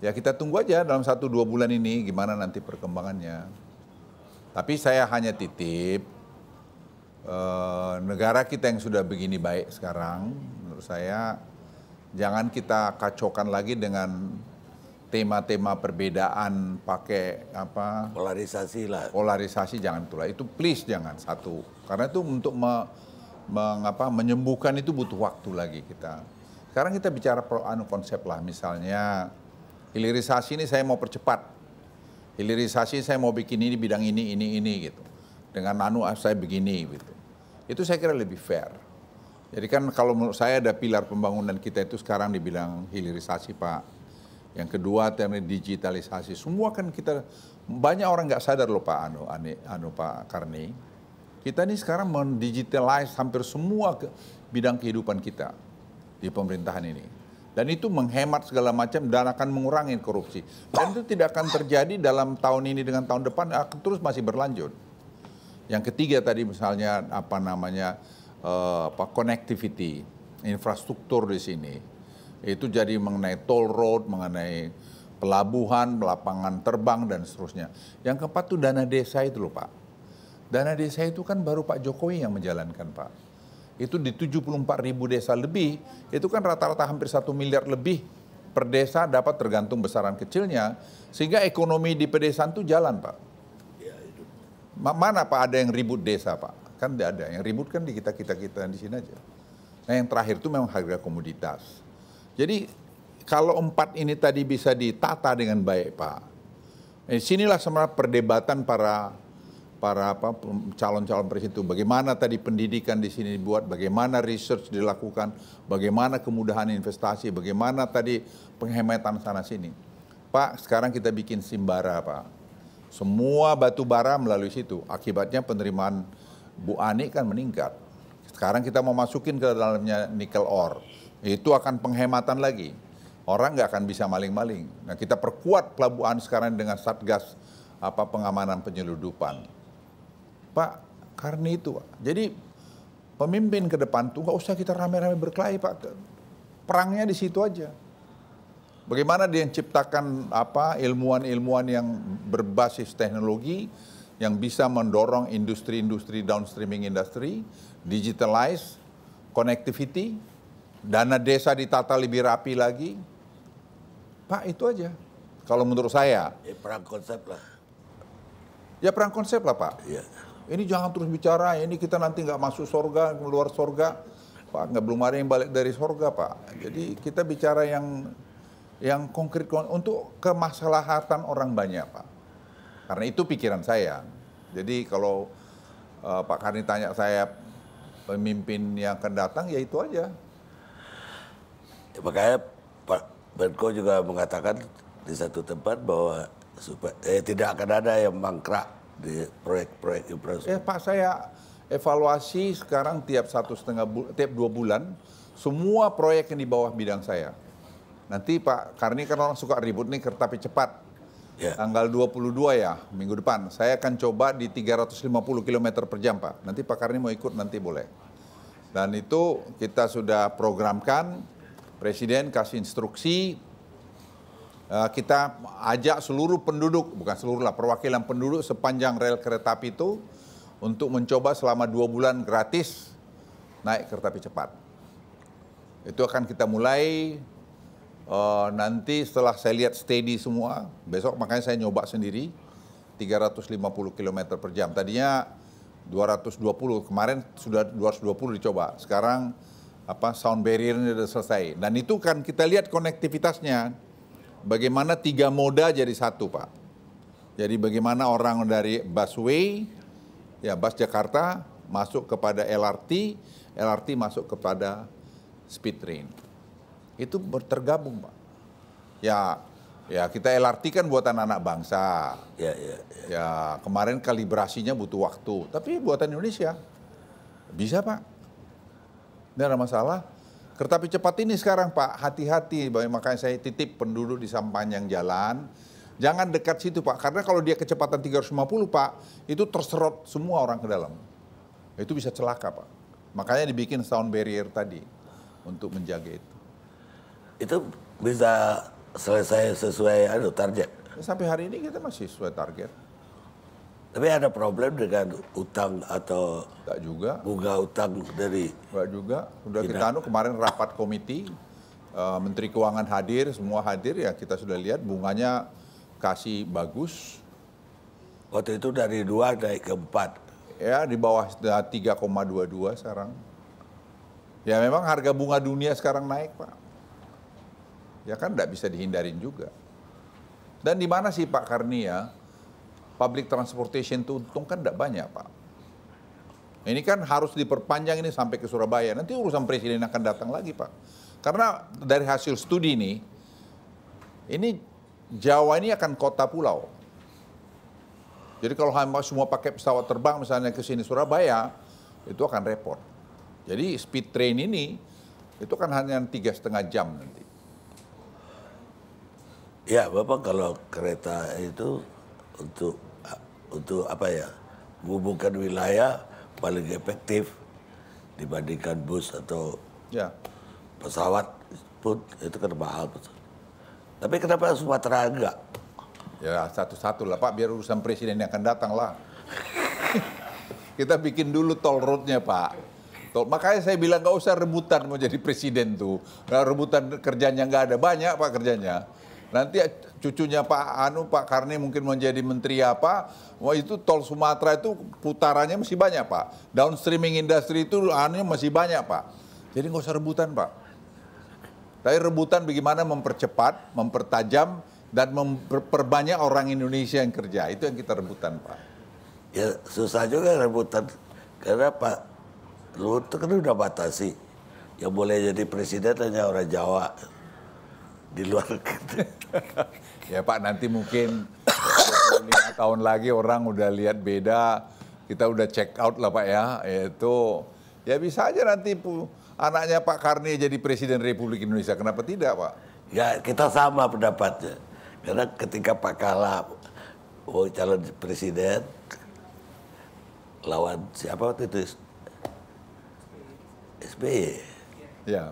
Ya kita tunggu aja dalam satu dua bulan ini gimana nanti perkembangannya. Tapi saya hanya titip eh, negara kita yang sudah begini baik sekarang, menurut saya jangan kita kacaukan lagi dengan tema-tema perbedaan pakai apa polarisasi lah polarisasi jangan itulah itu please jangan satu karena itu untuk me, mengapa menyembuhkan itu butuh waktu lagi kita sekarang kita bicara pro anu konsep lah misalnya hilirisasi ini saya mau percepat Hilirisasi saya mau bikin ini bidang ini, ini, ini gitu. Dengan anu saya begini gitu. Itu saya kira lebih fair. Jadi kan kalau menurut saya ada pilar pembangunan kita itu sekarang dibilang hilirisasi Pak. Yang kedua teknik digitalisasi. Semua kan kita banyak orang nggak sadar loh Pak Anu, anu, anu Pak Karni. Kita ini sekarang mendigitalize hampir semua ke bidang kehidupan kita di pemerintahan ini. Dan itu menghemat segala macam dan akan mengurangi korupsi. Dan itu tidak akan terjadi dalam tahun ini dengan tahun depan eh, akan terus masih berlanjut. Yang ketiga tadi misalnya apa namanya uh, apa connectivity, infrastruktur di sini. Itu jadi mengenai toll road, mengenai pelabuhan, lapangan terbang dan seterusnya. Yang keempat itu dana desa itu loh Pak. Dana desa itu kan baru Pak Jokowi yang menjalankan Pak itu di 74 ribu desa lebih, itu kan rata-rata hampir satu miliar lebih per desa dapat tergantung besaran kecilnya, sehingga ekonomi di pedesaan itu jalan Pak. Ya, mana Pak ada yang ribut desa Pak? Kan tidak ada, yang ribut kan di kita-kita-kita di sini aja. Nah yang terakhir itu memang harga komoditas. Jadi kalau empat ini tadi bisa ditata dengan baik Pak, eh, sinilah sebenarnya perdebatan para para apa calon-calon presiden itu bagaimana tadi pendidikan di sini dibuat bagaimana research dilakukan bagaimana kemudahan investasi bagaimana tadi penghematan sana sini Pak sekarang kita bikin simbara Pak semua batu bara melalui situ akibatnya penerimaan Bu Ani kan meningkat sekarang kita mau masukin ke dalamnya nikel ore itu akan penghematan lagi orang nggak akan bisa maling-maling nah kita perkuat pelabuhan sekarang dengan satgas apa pengamanan penyeludupan Pak, karena itu Pak. Jadi pemimpin ke depan tuh nggak usah kita rame-rame berkelahi Pak. Perangnya di situ aja. Bagaimana dia menciptakan apa ilmuwan-ilmuwan yang berbasis teknologi yang bisa mendorong industri-industri downstreaming industri, digitalize, connectivity, dana desa ditata lebih rapi lagi. Pak, itu aja. Kalau menurut saya. Ya, perang konsep lah. Ya perang konsep lah Pak. Iya. Ini jangan terus bicara, ini kita nanti nggak masuk sorga, keluar sorga. Pak, nggak belum ada yang balik dari sorga, Pak. Jadi kita bicara yang yang konkret untuk kemaslahatan orang banyak, Pak. Karena itu pikiran saya. Jadi kalau uh, Pak Karni tanya saya pemimpin yang akan datang, ya itu aja. Ya, makanya Pak Benko juga mengatakan di satu tempat bahwa supaya, eh, tidak akan ada yang mangkrak di proyek-proyek infrastruktur? Eh, Pak, saya evaluasi sekarang tiap satu setengah tiap dua bulan semua proyek yang di bawah bidang saya. Nanti Pak Karni kan orang suka ribut nih kertapi cepat. Yeah. Tanggal 22 ya, minggu depan. Saya akan coba di 350 km per jam Pak. Nanti Pak Karni mau ikut nanti boleh. Dan itu kita sudah programkan, Presiden kasih instruksi, Eh, kita ajak seluruh penduduk, bukan seluruh lah, perwakilan penduduk sepanjang rel kereta api itu untuk mencoba selama dua bulan gratis naik kereta api cepat. Itu akan kita mulai uh, nanti setelah saya lihat steady semua, besok makanya saya nyoba sendiri 350 km per jam. Tadinya 220, kemarin sudah 220 dicoba, sekarang apa sound barrier ini sudah selesai. Dan itu kan kita lihat konektivitasnya bagaimana tiga moda jadi satu Pak. Jadi bagaimana orang dari busway, ya bus Jakarta masuk kepada LRT, LRT masuk kepada speed train. Itu tergabung Pak. Ya, ya kita LRT kan buatan anak bangsa. Ya, ya, ya. ya kemarin kalibrasinya butuh waktu, tapi buatan Indonesia bisa Pak. Tidak ada masalah Kereta api cepat ini sekarang Pak, hati-hati. Makanya saya titip penduduk di sepanjang jalan. Jangan dekat situ Pak, karena kalau dia kecepatan 350 Pak, itu terserot semua orang ke dalam. Itu bisa celaka Pak. Makanya dibikin sound barrier tadi untuk menjaga itu. Itu bisa selesai sesuai anu, target? Sampai hari ini kita masih sesuai target. Tapi ada problem dengan utang atau Enggak juga. bunga utang dari Enggak juga. Sudah kita anu kemarin rapat komiti uh, Menteri Keuangan hadir, semua hadir ya kita sudah lihat bunganya kasih bagus. Waktu itu dari dua dari ke empat. Ya di bawah 3,22 sekarang. Ya memang harga bunga dunia sekarang naik Pak. Ya kan tidak bisa dihindarin juga. Dan di mana sih Pak Karnia? public transportation itu untung kan tidak banyak Pak. Ini kan harus diperpanjang ini sampai ke Surabaya. Nanti urusan presiden akan datang lagi Pak. Karena dari hasil studi ini, ini Jawa ini akan kota pulau. Jadi kalau hamba semua pakai pesawat terbang misalnya ke sini Surabaya, itu akan repot. Jadi speed train ini itu kan hanya tiga setengah jam nanti. Ya, Bapak kalau kereta itu untuk untuk apa ya menghubungkan wilayah paling efektif dibandingkan bus atau ya. pesawat pun itu kan mahal betul. Tapi kenapa Sumatera enggak? Ya satu-satu lah Pak, biar urusan presiden yang akan datang lah. Kita bikin dulu tol roadnya Pak. Tol, makanya saya bilang nggak usah rebutan mau jadi presiden tuh. Nah, rebutan kerjanya nggak ada banyak Pak kerjanya. Nanti cucunya Pak Anu, Pak Karni mungkin menjadi menteri apa, wah itu tol Sumatera itu putarannya masih banyak Pak. Downstreaming industri itu anunya masih banyak Pak. Jadi nggak usah rebutan Pak. Tapi rebutan bagaimana mempercepat, mempertajam, dan memperbanyak orang Indonesia yang kerja. Itu yang kita rebutan Pak. Ya susah juga rebutan. Karena Pak Luhut kan udah batasi. Yang boleh jadi presiden hanya orang Jawa di luar kita. Gitu. ya Pak, nanti mungkin 5 tahun lagi orang udah lihat beda, kita udah check out lah Pak ya. Itu ya bisa aja nanti anaknya Pak Karni jadi Presiden Republik Indonesia. Kenapa tidak Pak? Ya kita sama pendapatnya. Karena ketika Pak Kala oh, calon presiden lawan siapa waktu itu SBY. Ya.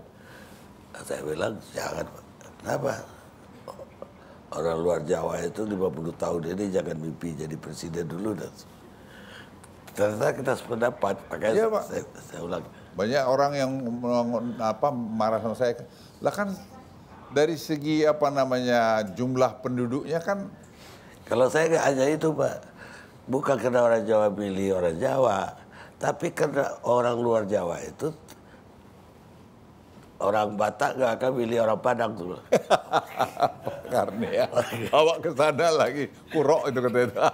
Saya bilang jangan apa Orang luar Jawa itu 50 tahun ini jangan mimpi jadi presiden dulu. Dan ternyata kita sependapat. pakai ya, saya, Saya, saya ulang. Banyak orang yang apa marah sama saya. Lah kan dari segi apa namanya jumlah penduduknya kan. Kalau saya nggak hanya itu Pak. Bukan karena orang Jawa pilih orang Jawa. Tapi karena orang luar Jawa itu orang Batak gak akan pilih orang Padang dulu, Karena ya, bawa ke sana lagi kurok itu katanya.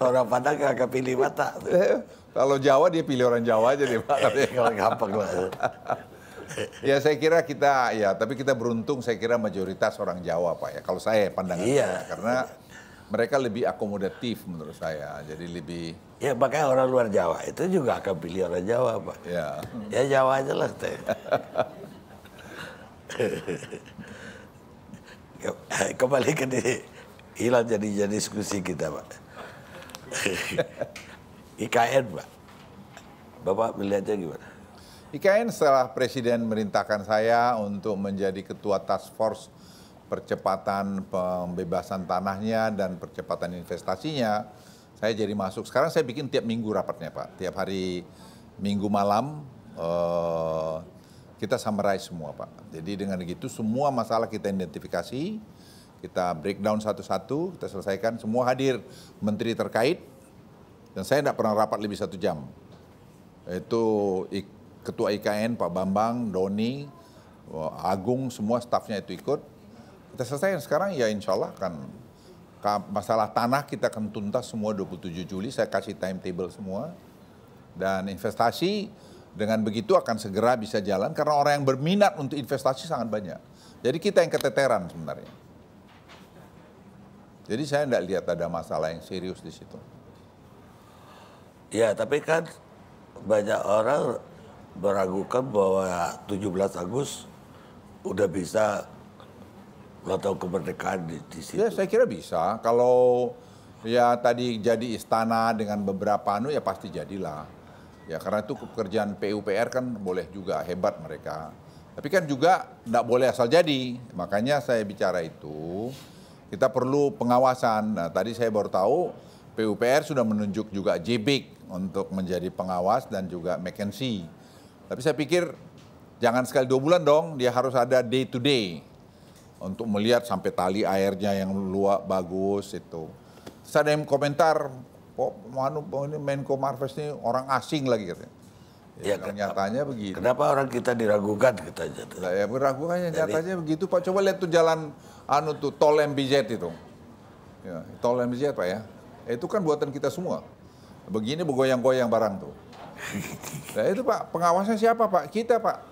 orang Padang gak akan pilih Batak. Eh, kalau Jawa dia pilih orang Jawa aja deh Pak. Kalau gampang lah. ya saya kira kita ya tapi kita beruntung saya kira mayoritas orang Jawa Pak ya kalau saya pandangan iya. saya karena mereka lebih akomodatif menurut saya jadi lebih Ya pakai orang luar Jawa itu juga akan pilih orang Jawa pak. Ya. Ya Jawa aja lah teh. Ya, eh, kembali ke di, hilang jadi jadi diskusi kita pak. IKN pak. Bapak melihatnya gimana? IKN setelah Presiden merintahkan saya untuk menjadi ketua task force percepatan pembebasan tanahnya dan percepatan investasinya, saya jadi masuk. Sekarang saya bikin tiap minggu rapatnya Pak. Tiap hari minggu malam uh, kita summarize semua Pak. Jadi dengan begitu semua masalah kita identifikasi, kita breakdown satu-satu, kita selesaikan. Semua hadir menteri terkait. Dan saya tidak pernah rapat lebih satu jam. Itu Ketua IKN Pak Bambang, Doni, Agung, semua stafnya itu ikut. Kita selesaikan sekarang ya insya Allah akan masalah tanah kita akan tuntas semua 27 Juli, saya kasih timetable semua. Dan investasi dengan begitu akan segera bisa jalan karena orang yang berminat untuk investasi sangat banyak. Jadi kita yang keteteran sebenarnya. Jadi saya tidak lihat ada masalah yang serius di situ. Ya, tapi kan banyak orang meragukan bahwa 17 Agustus udah bisa atau kemerdekaan di, di situ? Ya, saya kira bisa. Kalau ya tadi jadi istana dengan beberapa anu ya pasti jadilah. Ya karena itu pekerjaan PUPR kan boleh juga hebat mereka. Tapi kan juga tidak boleh asal jadi. Makanya saya bicara itu kita perlu pengawasan. Nah, tadi saya baru tahu PUPR sudah menunjuk juga JBIC untuk menjadi pengawas dan juga McKinsey. Tapi saya pikir jangan sekali dua bulan dong, dia harus ada day to day untuk melihat sampai tali airnya yang luak bagus itu. Terus ada yang komentar, kok oh, ini Menko Marves ini orang asing lagi katanya. Ya, ya kan nyatanya begitu. Kenapa orang kita diragukan kita jatuh? Nah, ya diragukannya ya nyatanya begitu Pak. Coba lihat tuh jalan anu tuh tol MBZ itu. Ya, tol MBZ Pak ya. Itu kan buatan kita semua. Begini bergoyang-goyang barang tuh. Nah itu Pak, pengawasnya siapa Pak? Kita Pak.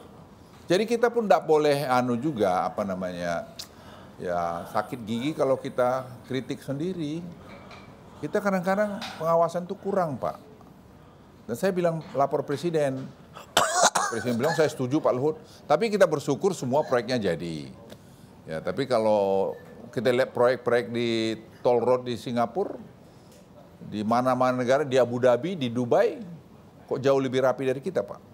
Jadi kita pun tidak boleh anu juga apa namanya Ya sakit gigi kalau kita kritik sendiri, kita kadang-kadang pengawasan itu kurang Pak. Dan saya bilang lapor presiden, presiden bilang saya setuju Pak Luhut, tapi kita bersyukur semua proyeknya jadi. Ya tapi kalau kita lihat proyek-proyek di tol road di Singapura, di mana-mana negara, di Abu Dhabi, di Dubai, kok jauh lebih rapi dari kita Pak?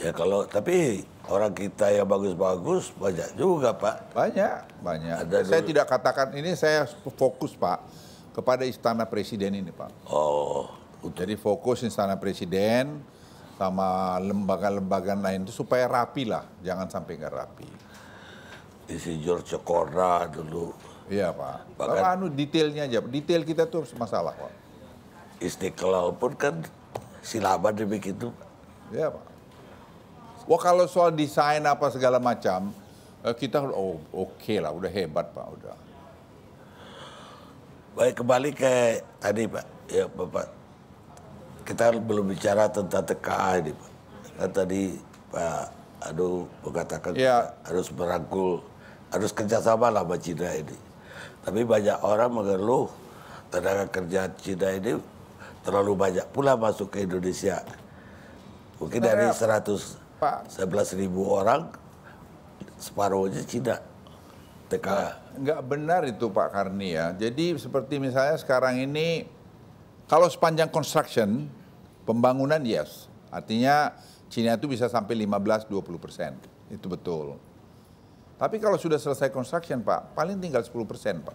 Ya kalau tapi Orang kita yang bagus-bagus banyak juga Pak. Banyak, banyak. Ada saya dulu. tidak katakan ini saya fokus Pak kepada istana presiden ini Pak. Oh. Jadi fokus istana presiden sama lembaga-lembaga lain itu supaya rapi lah, jangan sampai nggak rapi. Isi George Cora dulu. Iya Pak. Bahkan, Kalau anu detailnya aja, detail kita tuh masalah Pak. Istiqlal pun kan silaban demi itu. Iya Pak. Wah kalau soal desain apa segala macam, eh, kita oh oke okay lah, udah hebat Pak, udah. Baik kembali ke tadi Pak, ya Bapak. Kita belum bicara tentang TKA ini Pak. Nah, tadi Pak aduh mengatakan ya. harus merangkul, harus kerjasama lah sama Cina ini. Tapi banyak orang mengeluh tenaga kerja Cina ini terlalu banyak pula masuk ke Indonesia. Mungkin dari 100 Pak 11 ribu orang separuhnya Cina. TK. Enggak benar itu Pak Karni ya. Jadi seperti misalnya sekarang ini kalau sepanjang construction pembangunan yes. Artinya Cina itu bisa sampai 15-20 persen. Itu betul. Tapi kalau sudah selesai construction Pak, paling tinggal 10 persen Pak.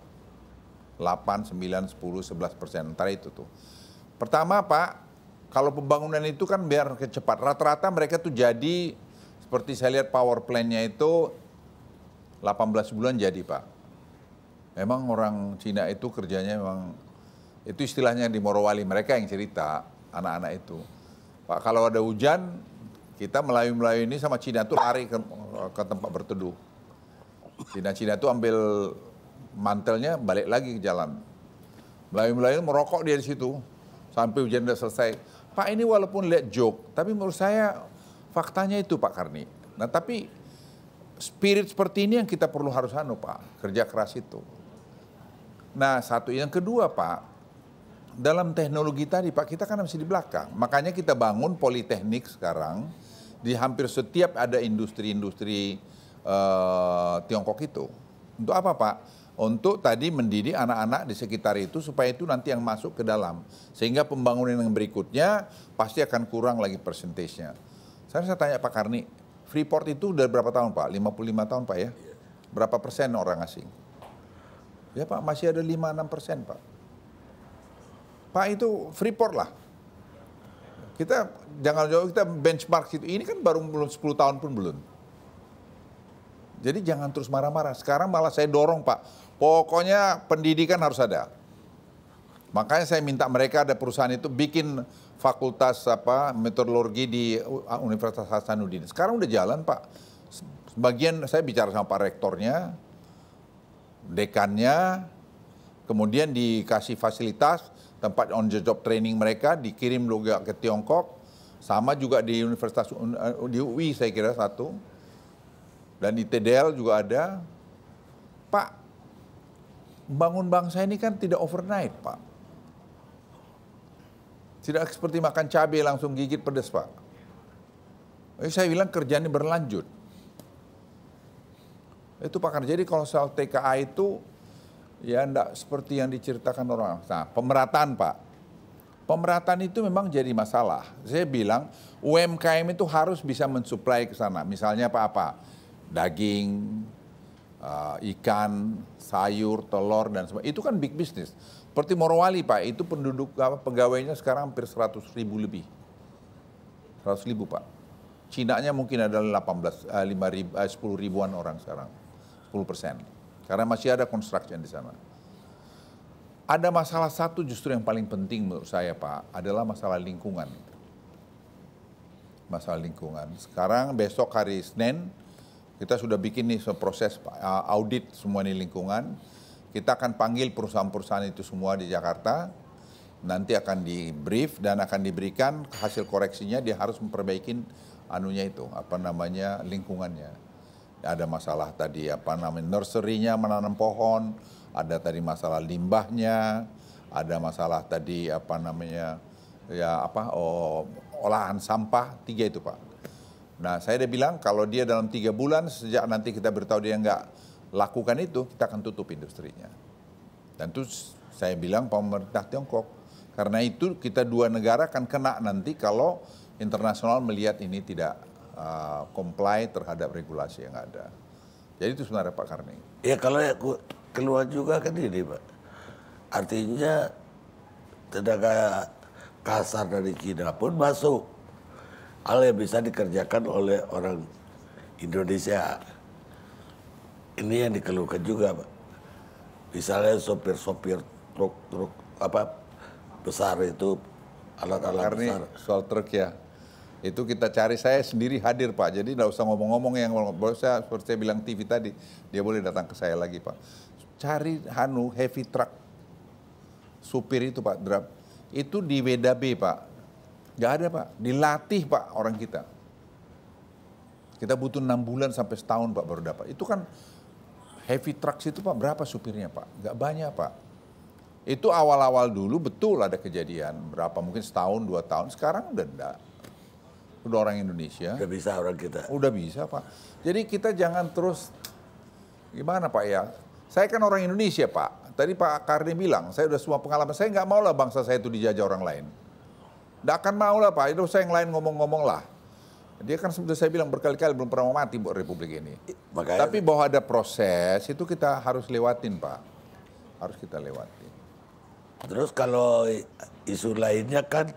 8, 9, 10, 11 persen. Antara itu tuh. Pertama Pak, kalau pembangunan itu kan biar kecepat Rata-rata mereka tuh jadi seperti saya lihat power plan-nya itu 18 bulan jadi, Pak. Memang orang Cina itu kerjanya memang itu istilahnya di Morowali mereka yang cerita anak-anak itu. Pak, kalau ada hujan kita Melayu-Melayu ini sama Cina tuh lari ke, ke tempat berteduh. Cina-Cina tuh ambil mantelnya balik lagi ke jalan. Melayu-Melayu merokok dia di situ sampai hujan udah selesai Pak ini walaupun lihat joke, tapi menurut saya faktanya itu Pak Karni. Nah tapi spirit seperti ini yang kita perlu harus anu Pak, kerja keras itu. Nah satu yang kedua Pak, dalam teknologi tadi Pak kita kan masih di belakang. Makanya kita bangun politeknik sekarang di hampir setiap ada industri-industri uh, Tiongkok itu. Untuk apa Pak? untuk tadi mendidik anak-anak di sekitar itu supaya itu nanti yang masuk ke dalam sehingga pembangunan yang berikutnya pasti akan kurang lagi persentasenya. Saya saya tanya Pak Karni, Freeport itu udah berapa tahun Pak? 55 tahun Pak ya? Berapa persen orang asing? Ya Pak masih ada 5-6 persen Pak. Pak itu Freeport lah. Kita jangan jauh kita benchmark situ. Ini kan baru belum 10 tahun pun belum. Jadi jangan terus marah-marah. Sekarang malah saya dorong Pak Pokoknya pendidikan harus ada. Makanya saya minta mereka ada perusahaan itu bikin fakultas apa meteorologi di Universitas Hasanuddin. Sekarang udah jalan Pak. Sebagian saya bicara sama Pak Rektornya, dekannya, kemudian dikasih fasilitas tempat on the job training mereka dikirim juga ke Tiongkok sama juga di Universitas eh, di UI saya kira satu dan di TDL juga ada Pak bangun bangsa ini kan tidak overnight, Pak. Tidak seperti makan cabai langsung gigit pedes, Pak. Jadi eh, saya bilang kerjaan ini berlanjut. Itu Pak Jadi kalau soal TKA itu ya enggak seperti yang diceritakan orang. Nah, pemerataan, Pak. Pemerataan itu memang jadi masalah. Saya bilang UMKM itu harus bisa mensuplai ke sana. Misalnya apa-apa? Daging, uh, ikan, sayur, telur dan sebagainya. Itu kan big business. Seperti Morowali Pak, itu penduduk apa, pegawainya sekarang hampir 100 ribu lebih. 100 ribu Pak. cina nya mungkin ada 18, uh, 5 ribu, eh, uh, 10 ribuan orang sekarang. 10 persen. Karena masih ada construction di sana. Ada masalah satu justru yang paling penting menurut saya Pak, adalah masalah lingkungan. Masalah lingkungan. Sekarang besok hari Senin, kita sudah bikin nih proses audit semua di lingkungan. Kita akan panggil perusahaan-perusahaan itu semua di Jakarta. Nanti akan di brief dan akan diberikan hasil koreksinya dia harus memperbaiki anunya itu, apa namanya lingkungannya. Ada masalah tadi apa namanya nurserynya menanam pohon, ada tadi masalah limbahnya, ada masalah tadi apa namanya ya apa oh, olahan sampah tiga itu pak Nah saya udah bilang kalau dia dalam tiga bulan sejak nanti kita beritahu dia nggak lakukan itu, kita akan tutup industrinya. Dan terus saya bilang pemerintah Tiongkok. Karena itu kita dua negara akan kena nanti kalau internasional melihat ini tidak uh, comply terhadap regulasi yang ada. Jadi itu sebenarnya Pak Karni. Ya kalau ya keluar juga kan ini Pak. Artinya tenaga kasar dari Cina pun masuk hal yang bisa dikerjakan oleh orang Indonesia. Ini yang dikeluhkan juga, Pak. Misalnya sopir-sopir truk-truk apa besar itu alat-alat besar. Soal truk ya. Itu kita cari saya sendiri hadir Pak. Jadi tidak usah ngomong-ngomong yang boleh saya seperti saya bilang TV tadi, dia boleh datang ke saya lagi Pak. Cari Hanu heavy truck supir itu Pak Drap. Itu di WDB Pak, Gak ada Pak, dilatih Pak orang kita. Kita butuh enam bulan sampai setahun Pak baru dapat. Itu kan heavy trucks itu Pak berapa supirnya Pak? Gak banyak Pak. Itu awal-awal dulu betul ada kejadian berapa mungkin setahun dua tahun sekarang udah enggak. Udah orang Indonesia. Udah bisa orang kita. Udah bisa Pak. Jadi kita jangan terus gimana Pak ya? Saya kan orang Indonesia Pak. Tadi Pak Karni bilang, saya udah semua pengalaman, saya nggak mau lah bangsa saya itu dijajah orang lain. Tidak akan mau lah Pak, itu saya yang lain ngomong-ngomong lah. Dia kan seperti saya bilang berkali-kali belum pernah mau mati buat Republik ini. Makanya... Tapi bahwa ada proses itu kita harus lewatin Pak. Harus kita lewatin. Terus kalau isu lainnya kan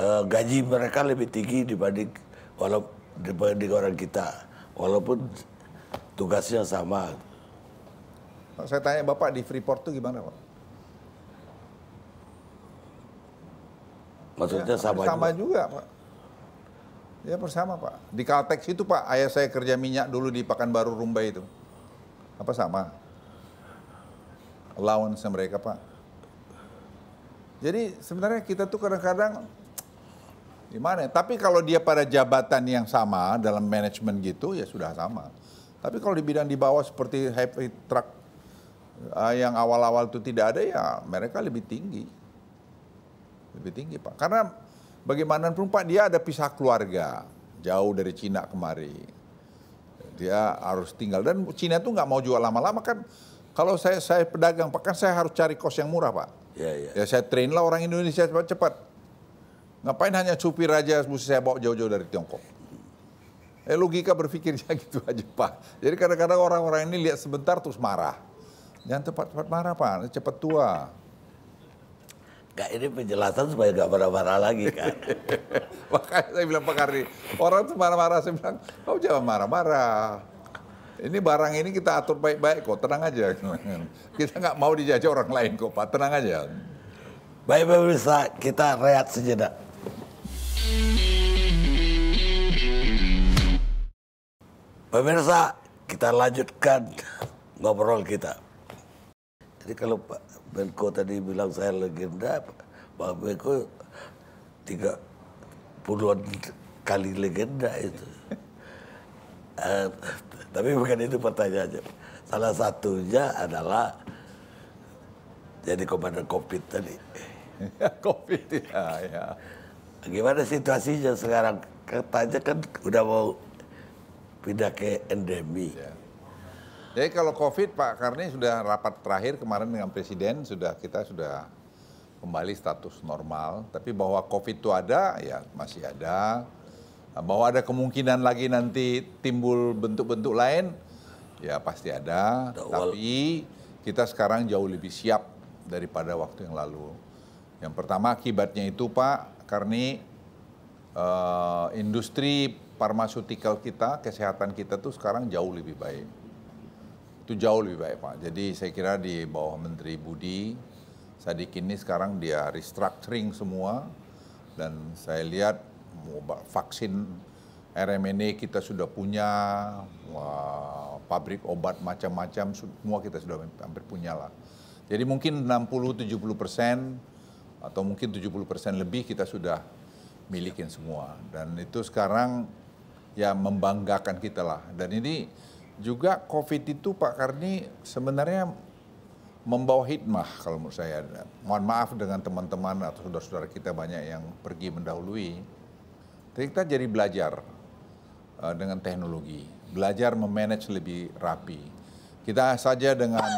eh, gaji mereka lebih tinggi dibanding walau dibanding orang kita. Walaupun tugasnya sama. Saya tanya Bapak di Freeport itu gimana Pak? Maksudnya ya, sama, sama juga. juga, Pak. Ya bersama, Pak. Di Caltex itu, Pak, ayah saya kerja minyak dulu di Pakanbaru Rumbai itu. Apa sama? Lawan sama mereka, Pak. Jadi sebenarnya kita tuh kadang-kadang gimana? Ya, tapi kalau dia pada jabatan yang sama dalam manajemen gitu ya sudah sama. Tapi kalau di bidang di bawah seperti heavy truck eh, yang awal-awal itu tidak ada ya mereka lebih tinggi. Lebih tinggi Pak. Karena bagaimanapun Pak dia ada pisah keluarga. Jauh dari Cina kemari. Dia harus tinggal. Dan Cina itu nggak mau jual lama-lama kan. Kalau saya saya pedagang Pak kan saya harus cari kos yang murah Pak. Ya, ya. ya saya train lah orang Indonesia cepat-cepat. Ngapain hanya supir aja mesti saya bawa jauh-jauh dari Tiongkok. Eh logika berpikirnya gitu aja Pak. Jadi kadang-kadang orang-orang ini lihat sebentar terus marah. Jangan cepat-cepat marah Pak, cepat tua. Gak ini penjelasan supaya gak marah-marah lagi kan. Makanya saya bilang Pak Kardi, orang tuh marah-marah. Saya bilang, kau jangan marah-marah. Ini barang ini kita atur baik-baik kok, tenang aja. kita gak mau dijajah orang lain kok Pak, tenang aja. Baik Bisa, kita rehat sejenak. Pemirsa, kita lanjutkan ngobrol kita. Jadi kalau Pak Menko tadi bilang saya legenda, Pak Menko tiga puluhan kali legenda itu. Uh, tapi bukan itu pertanyaannya. Salah satunya adalah jadi komandan COVID tadi. COVID ya, ya, ya. Gimana situasinya sekarang? Katanya kan udah mau pindah ke endemi. Ya. Jadi kalau COVID Pak Karni sudah rapat terakhir kemarin dengan Presiden sudah kita sudah kembali status normal. Tapi bahwa COVID itu ada ya masih ada. Bahwa ada kemungkinan lagi nanti timbul bentuk-bentuk lain ya pasti ada. Tapi kita sekarang jauh lebih siap daripada waktu yang lalu. Yang pertama akibatnya itu Pak Karni uh, industri farmasutikal kita, kesehatan kita tuh sekarang jauh lebih baik. Itu jauh lebih baik Pak. Jadi saya kira di bawah Menteri Budi, Sadik ini sekarang dia restructuring semua dan saya lihat vaksin RMNE kita sudah punya, pabrik obat macam-macam semua kita sudah hampir punya lah. Jadi mungkin 60-70 persen atau mungkin 70 persen lebih kita sudah milikin semua. Dan itu sekarang ya membanggakan kita lah. Dan ini juga COVID itu Pak Karni sebenarnya membawa hikmah kalau menurut saya. Mohon maaf dengan teman-teman atau saudara-saudara kita banyak yang pergi mendahului. Tapi kita jadi belajar eh, dengan teknologi, belajar memanage lebih rapi. Kita saja dengan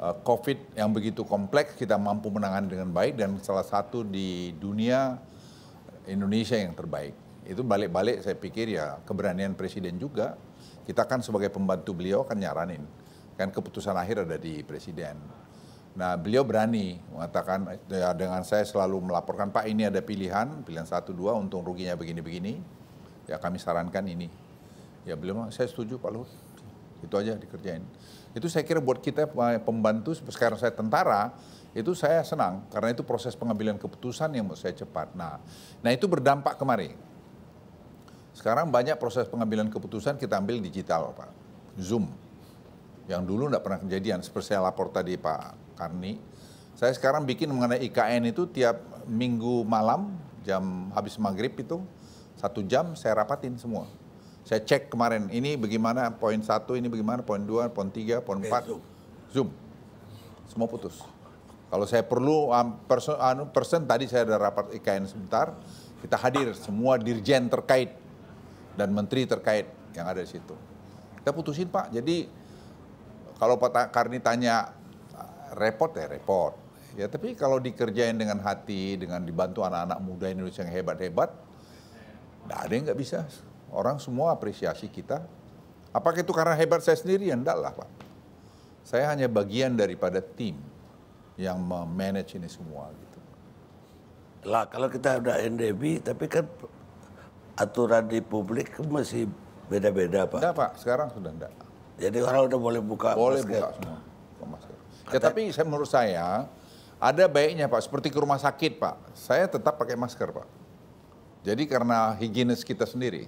eh, COVID yang begitu kompleks kita mampu menangani dengan baik dan salah satu di dunia Indonesia yang terbaik. Itu balik-balik saya pikir ya keberanian presiden juga kita kan sebagai pembantu beliau kan nyaranin. Kan keputusan akhir ada di presiden. Nah beliau berani mengatakan ya, dengan saya selalu melaporkan Pak ini ada pilihan, pilihan satu dua untung ruginya begini-begini. Ya kami sarankan ini. Ya beliau saya setuju Pak Luhut. Itu aja dikerjain. Itu saya kira buat kita pembantu sekarang saya tentara itu saya senang karena itu proses pengambilan keputusan yang menurut saya cepat. Nah, nah itu berdampak kemarin. Sekarang banyak proses pengambilan keputusan kita ambil digital, Pak. Zoom. Yang dulu tidak pernah kejadian, seperti saya lapor tadi Pak Karni. Saya sekarang bikin mengenai IKN itu tiap minggu malam, jam habis maghrib itu, satu jam saya rapatin semua. Saya cek kemarin, ini bagaimana poin satu, ini bagaimana poin dua, poin tiga, poin empat. Zoom. Zoom. Semua putus. Kalau saya perlu um, persen, anu, uh, persen tadi saya ada rapat IKN sebentar, kita hadir semua dirjen terkait dan menteri terkait yang ada di situ. Kita putusin Pak. Jadi kalau Pak Karni tanya ah, repot ya repot. Ya tapi kalau dikerjain dengan hati, dengan dibantu anak-anak muda Indonesia yang hebat-hebat, tidak ada yang nggak bisa. Orang semua apresiasi kita. Apakah itu karena hebat saya sendiri? Ya enggak lah Pak. Saya hanya bagian daripada tim yang memanage ini semua gitu. Lah kalau kita udah NDB, tapi kan aturan di publik masih beda-beda pak. Enggak pak, sekarang sudah enggak. Jadi orang udah boleh buka boleh masker. buka semua masker. Kata... Ya, tapi saya, menurut saya ada baiknya pak, seperti ke rumah sakit pak, saya tetap pakai masker pak. Jadi karena higienis kita sendiri.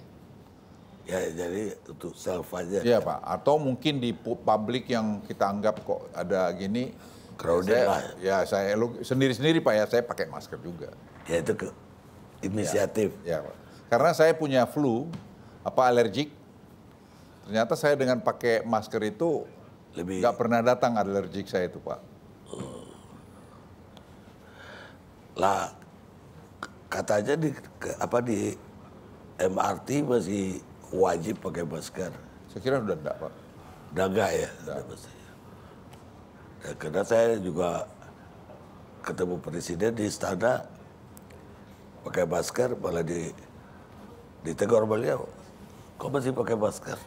Ya jadi untuk self aja. Iya ya. pak, atau mungkin di publik yang kita anggap kok ada gini. Crowded saya, lah. Ya saya sendiri-sendiri pak ya, saya pakai masker juga. Ya itu ke iya. inisiatif. Ya, ya pak. Karena saya punya flu, apa alergik. Ternyata saya dengan pakai masker itu lebih nggak pernah datang alergik saya itu pak. Oh. lah katanya di apa di MRT masih wajib pakai masker. Saya kira sudah tidak pak. Udah enggak ya. Enggak. Ya, karena saya juga ketemu presiden di istana pakai masker malah di Ditegur beliau, kok masih pakai masker?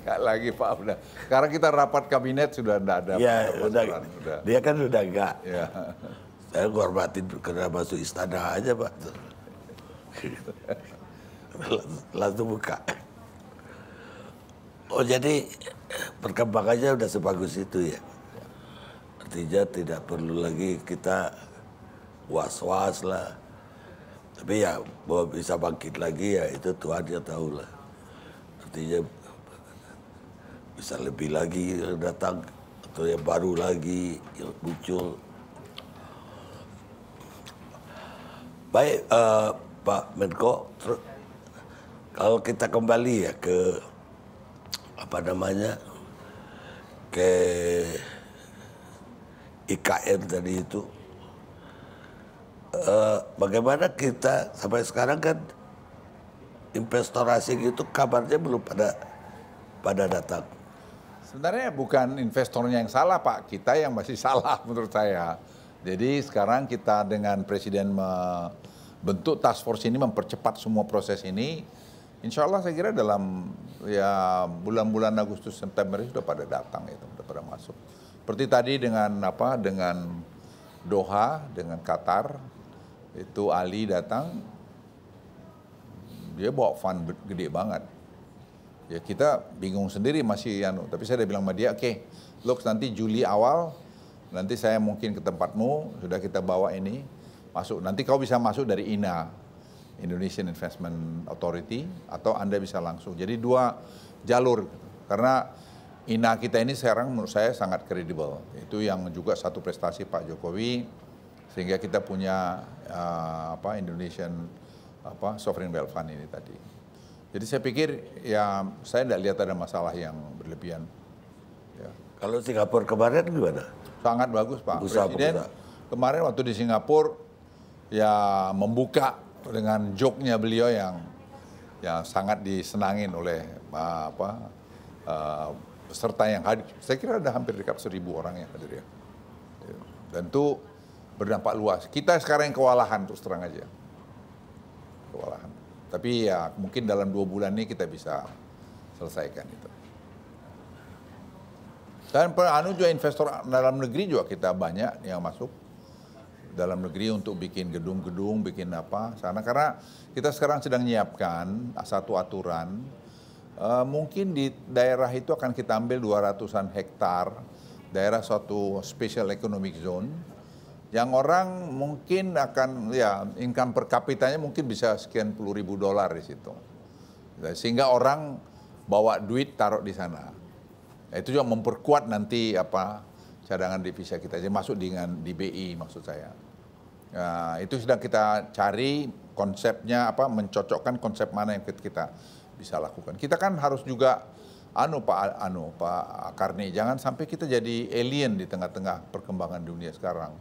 Enggak lagi Pak udah. sekarang kita rapat kabinet sudah enggak ada. Ya, udah, udah. Dia kan udah enggak. Ya. Saya hormatin karena masuk istana aja Pak. Langsung buka. Oh jadi perkembangannya udah sebagus itu ya. Artinya tidak perlu lagi kita was-was lah tapi ya bahwa bisa bangkit lagi ya itu Tuhan ya tahu lah artinya bisa lebih lagi datang atau yang baru lagi yang muncul baik uh, Pak Menko kalau kita kembali ya ke apa namanya ke IKN tadi itu uh, bagaimana kita sampai sekarang kan investor asing itu kabarnya belum pada pada datang. Sebenarnya bukan investornya yang salah Pak, kita yang masih salah menurut saya. Jadi sekarang kita dengan Presiden membentuk task force ini mempercepat semua proses ini. Insya Allah saya kira dalam ya bulan-bulan Agustus September sudah pada datang itu sudah pada masuk. Seperti tadi dengan apa dengan Doha dengan Qatar itu Ali datang dia bawa fun gede banget ya kita bingung sendiri masih anu tapi saya udah bilang sama dia oke okay, look nanti Juli awal nanti saya mungkin ke tempatmu sudah kita bawa ini masuk nanti kau bisa masuk dari INA Indonesian Investment Authority atau anda bisa langsung jadi dua jalur gitu. karena INA kita ini sekarang menurut saya sangat kredibel itu yang juga satu prestasi Pak Jokowi sehingga kita punya uh, apa Indonesian apa sovereign wealth fund ini tadi. Jadi saya pikir ya saya tidak lihat ada masalah yang berlebihan. Ya. Kalau Singapura kemarin gimana? Sangat bagus Pak Busa, Presiden. Busa. Kemarin waktu di Singapura ya membuka dengan joknya beliau yang ya sangat disenangin oleh eh, apa uh, peserta yang hadir. Saya kira ada hampir dekat seribu orang yang hadir ya. Dan ya, tuh berdampak luas. Kita sekarang yang kewalahan terus terang aja. Kewalahan. Tapi ya mungkin dalam dua bulan ini kita bisa selesaikan itu. Dan anu juga investor dalam negeri juga kita banyak yang masuk dalam negeri untuk bikin gedung-gedung, bikin apa sana karena kita sekarang sedang menyiapkan satu aturan e, mungkin di daerah itu akan kita ambil 200-an hektar daerah suatu special economic zone yang orang mungkin akan ya income per kapitanya mungkin bisa sekian puluh ribu dolar di situ. Ya, sehingga orang bawa duit taruh di sana. Ya, itu juga memperkuat nanti apa cadangan devisa kita. Jadi masuk dengan di BI maksud saya. ya, itu sedang kita cari konsepnya apa mencocokkan konsep mana yang kita bisa lakukan. Kita kan harus juga anu Pak anu Pak Karni jangan sampai kita jadi alien di tengah-tengah perkembangan dunia sekarang.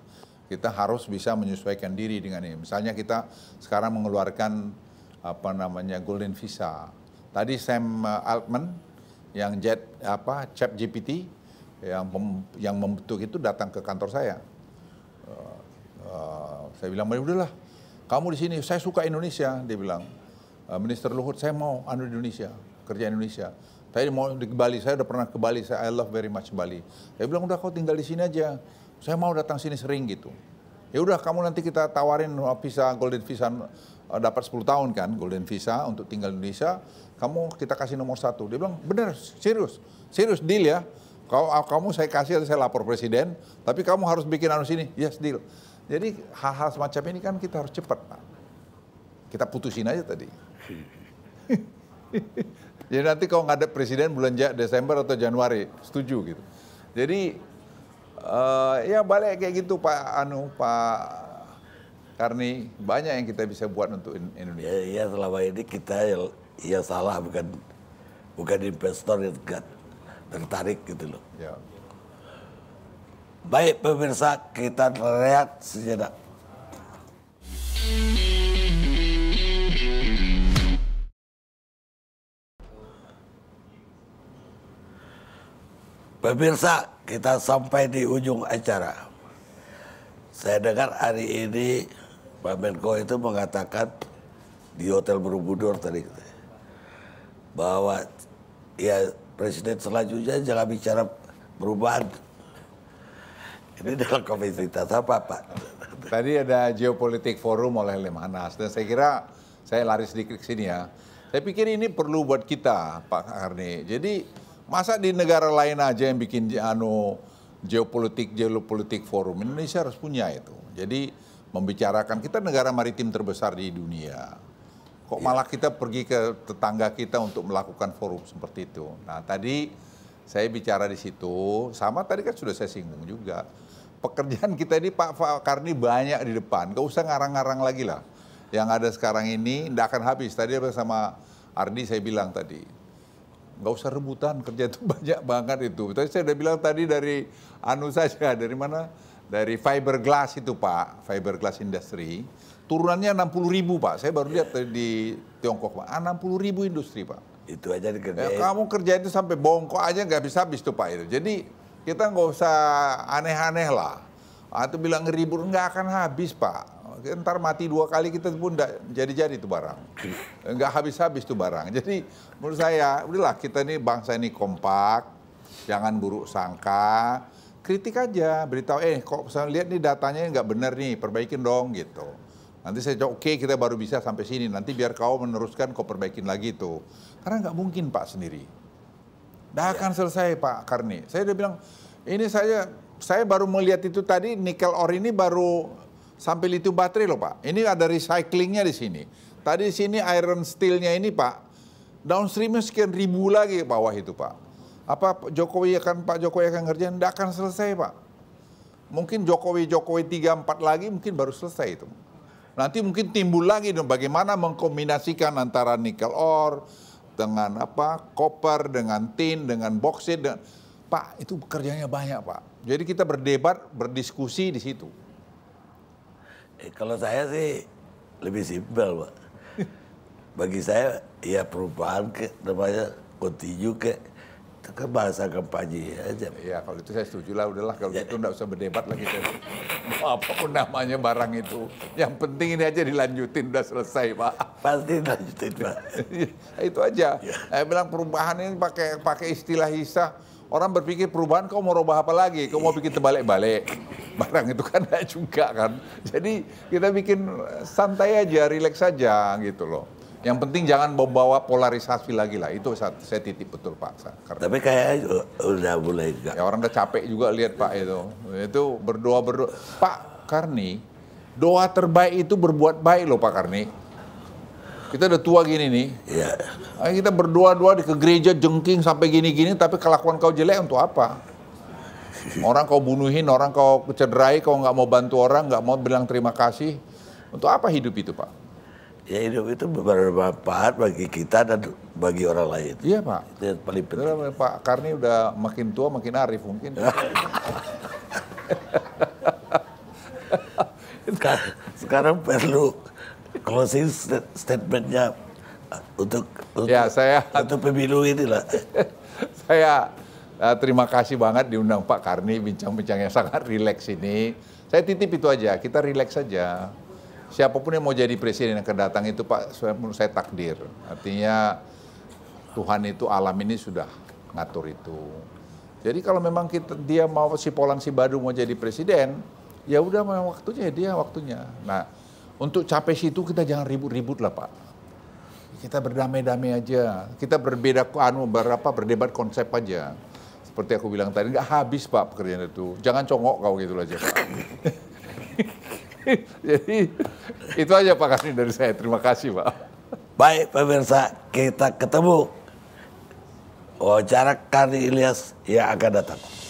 Kita harus bisa menyesuaikan diri dengan ini. Misalnya kita sekarang mengeluarkan apa namanya Golden Visa. Tadi Sam eh, Altman yang jet apa Chat GPT yang mem, yang membentuk itu datang ke kantor saya. Uh, uh, saya bilang, udahlah, kamu di sini, saya suka Indonesia. Dia bilang, Minister Luhut, saya mau anu Indonesia, kerja Indonesia. Saya mau di Bali, saya udah pernah ke Bali, saya I love very much Bali. Saya bilang udah kau tinggal di sini aja. Saya mau datang sini sering gitu. Ya udah kamu nanti kita tawarin uh, visa golden visa uh, dapat 10 tahun kan golden visa untuk tinggal di Indonesia. Kamu kita kasih nomor satu. Dia bilang bener serius serius deal ya. Kau, uh, kamu saya kasih atau saya lapor presiden. Tapi kamu harus bikin anu sini. Yes deal. Jadi hal-hal semacam ini kan kita harus cepat pak. Kita putusin aja tadi. Jadi nanti kalau ngadep presiden bulan Desember atau Januari, setuju gitu. Jadi uh, ya balik kayak gitu Pak Anu Pak Karni banyak yang kita bisa buat untuk Indonesia. Ya, ya selama ini kita ya, ya salah bukan bukan investor yang tertarik gitu loh. Ya. Baik pemirsa kita lihat sejenak. Pemirsa, kita sampai di ujung acara. Saya dengar hari ini Pak Menko itu mengatakan di Hotel Borobudur tadi bahwa ya presiden selanjutnya jangan bicara perubahan. Ini dalam kompleksitas apa Pak? Tadi ada geopolitik forum oleh Lemhanas dan saya kira saya lari sedikit ke sini ya. Saya pikir ini perlu buat kita Pak Arne. Jadi Masa di negara lain aja yang bikin anu geopolitik geopolitik forum Indonesia harus punya itu. Jadi membicarakan kita negara maritim terbesar di dunia. Kok ya. malah kita pergi ke tetangga kita untuk melakukan forum seperti itu. Nah tadi saya bicara di situ, sama tadi kan sudah saya singgung juga. Pekerjaan kita ini Pak Karni banyak di depan, gak usah ngarang-ngarang lagi lah. Yang ada sekarang ini tidak akan habis. Tadi sama Ardi saya bilang tadi, nggak usah rebutan kerja itu banyak banget itu. Tapi saya udah bilang tadi dari anu saja dari mana? Dari fiberglass itu Pak, fiberglass industri Turunannya 60 ribu Pak. Saya baru lihat tadi di Tiongkok Pak, ah, enam 60 ribu industri Pak. Itu aja dikerjain. Ya, kamu kerja itu sampai bongkok aja nggak bisa habis tuh Pak itu. Jadi kita nggak usah aneh-aneh lah. Atau ah, bilang ribut nggak akan habis Pak. Ntar mati dua kali kita pun jadi-jadi itu barang. Nggak habis-habis tuh barang. Jadi menurut saya, udahlah kita ini bangsa ini kompak, jangan buruk sangka, kritik aja, beritahu, eh kok misalnya lihat nih datanya nggak benar nih, perbaikin dong gitu. Nanti saya coba, oke okay, kita baru bisa sampai sini, nanti biar kau meneruskan kau perbaikin lagi tuh Karena nggak mungkin Pak sendiri. Dah iya. akan ya. selesai Pak Karni. Saya udah bilang, ini saya saya baru melihat itu tadi nikel ore ini baru sampai lithium baterai loh Pak. Ini ada recyclingnya di sini. Tadi di sini iron steelnya ini Pak, downstreamnya sekian ribu lagi ke bawah itu Pak. Apa Jokowi akan Pak Jokowi akan kerja Tidak akan selesai Pak. Mungkin Jokowi Jokowi tiga empat lagi mungkin baru selesai itu. Nanti mungkin timbul lagi dong bagaimana mengkombinasikan antara nikel ore dengan apa koper dengan tin dengan boksit dengan Pak itu kerjanya banyak Pak. Jadi kita berdebat berdiskusi di situ. Kalau saya sih lebih simpel, Pak. Bagi saya ya perubahan ke namanya kontinu ke ke kan bahasa kampanye aja. Ya kalau itu saya setuju lah udahlah kalau ya. itu nggak usah berdebat lagi saya. Mau apapun namanya barang itu, yang penting ini aja dilanjutin udah selesai pak. Pasti dilanjutin pak. Iya, itu aja. Ya. Saya bilang perubahan ini pakai pakai istilah hisah Orang berpikir perubahan kau mau rubah apa lagi? Kau mau bikin terbalik-balik. Barang itu kan enggak juga kan. Jadi kita bikin santai aja, rileks saja gitu loh. Yang penting jangan membawa polarisasi lagi lah. Itu saya, titip betul Pak. Karena Tapi kayak udah boleh enggak. Ya orang udah capek juga lihat Pak itu. Itu berdoa berdoa. Pak Karni, doa terbaik itu berbuat baik loh Pak Karni. Kita udah tua gini nih. Iya. Yeah. Kita berdua-dua di ke gereja jengking sampai gini-gini, tapi kelakuan kau jelek untuk apa? Orang kau bunuhin, orang kau cederai, kau nggak mau bantu orang, nggak mau bilang terima kasih. Untuk apa hidup itu, Pak? Ya hidup itu bermanfaat bagi kita dan bagi orang lain. Iya Pak. Itu yang paling penting. Betul, Pak Karni udah makin tua makin arif mungkin. sekarang, sekarang perlu closing statementnya uh, untuk untuk, ya, saya, untuk pemilu ini lah. saya uh, terima kasih banget diundang Pak Karni bincang bincang yang sangat rileks ini. Saya titip itu aja, kita rileks saja. Siapapun yang mau jadi presiden yang kedatang itu Pak, menurut saya takdir. Artinya Tuhan itu alam ini sudah ngatur itu. Jadi kalau memang kita dia mau si Polang si Badu mau jadi presiden, ya udah memang waktunya dia waktunya. Nah, untuk capai situ kita jangan ribut-ribut lah Pak. Kita berdamai-damai aja. Kita berbeda anu berapa berdebat konsep aja. Seperti aku bilang tadi nggak habis Pak pekerjaan itu. Jangan congok kau gitu aja Pak. Jadi itu aja Pak kasih dari saya. Terima kasih Pak. Baik pemirsa, kita ketemu wawancara Kari Ilyas yang akan datang.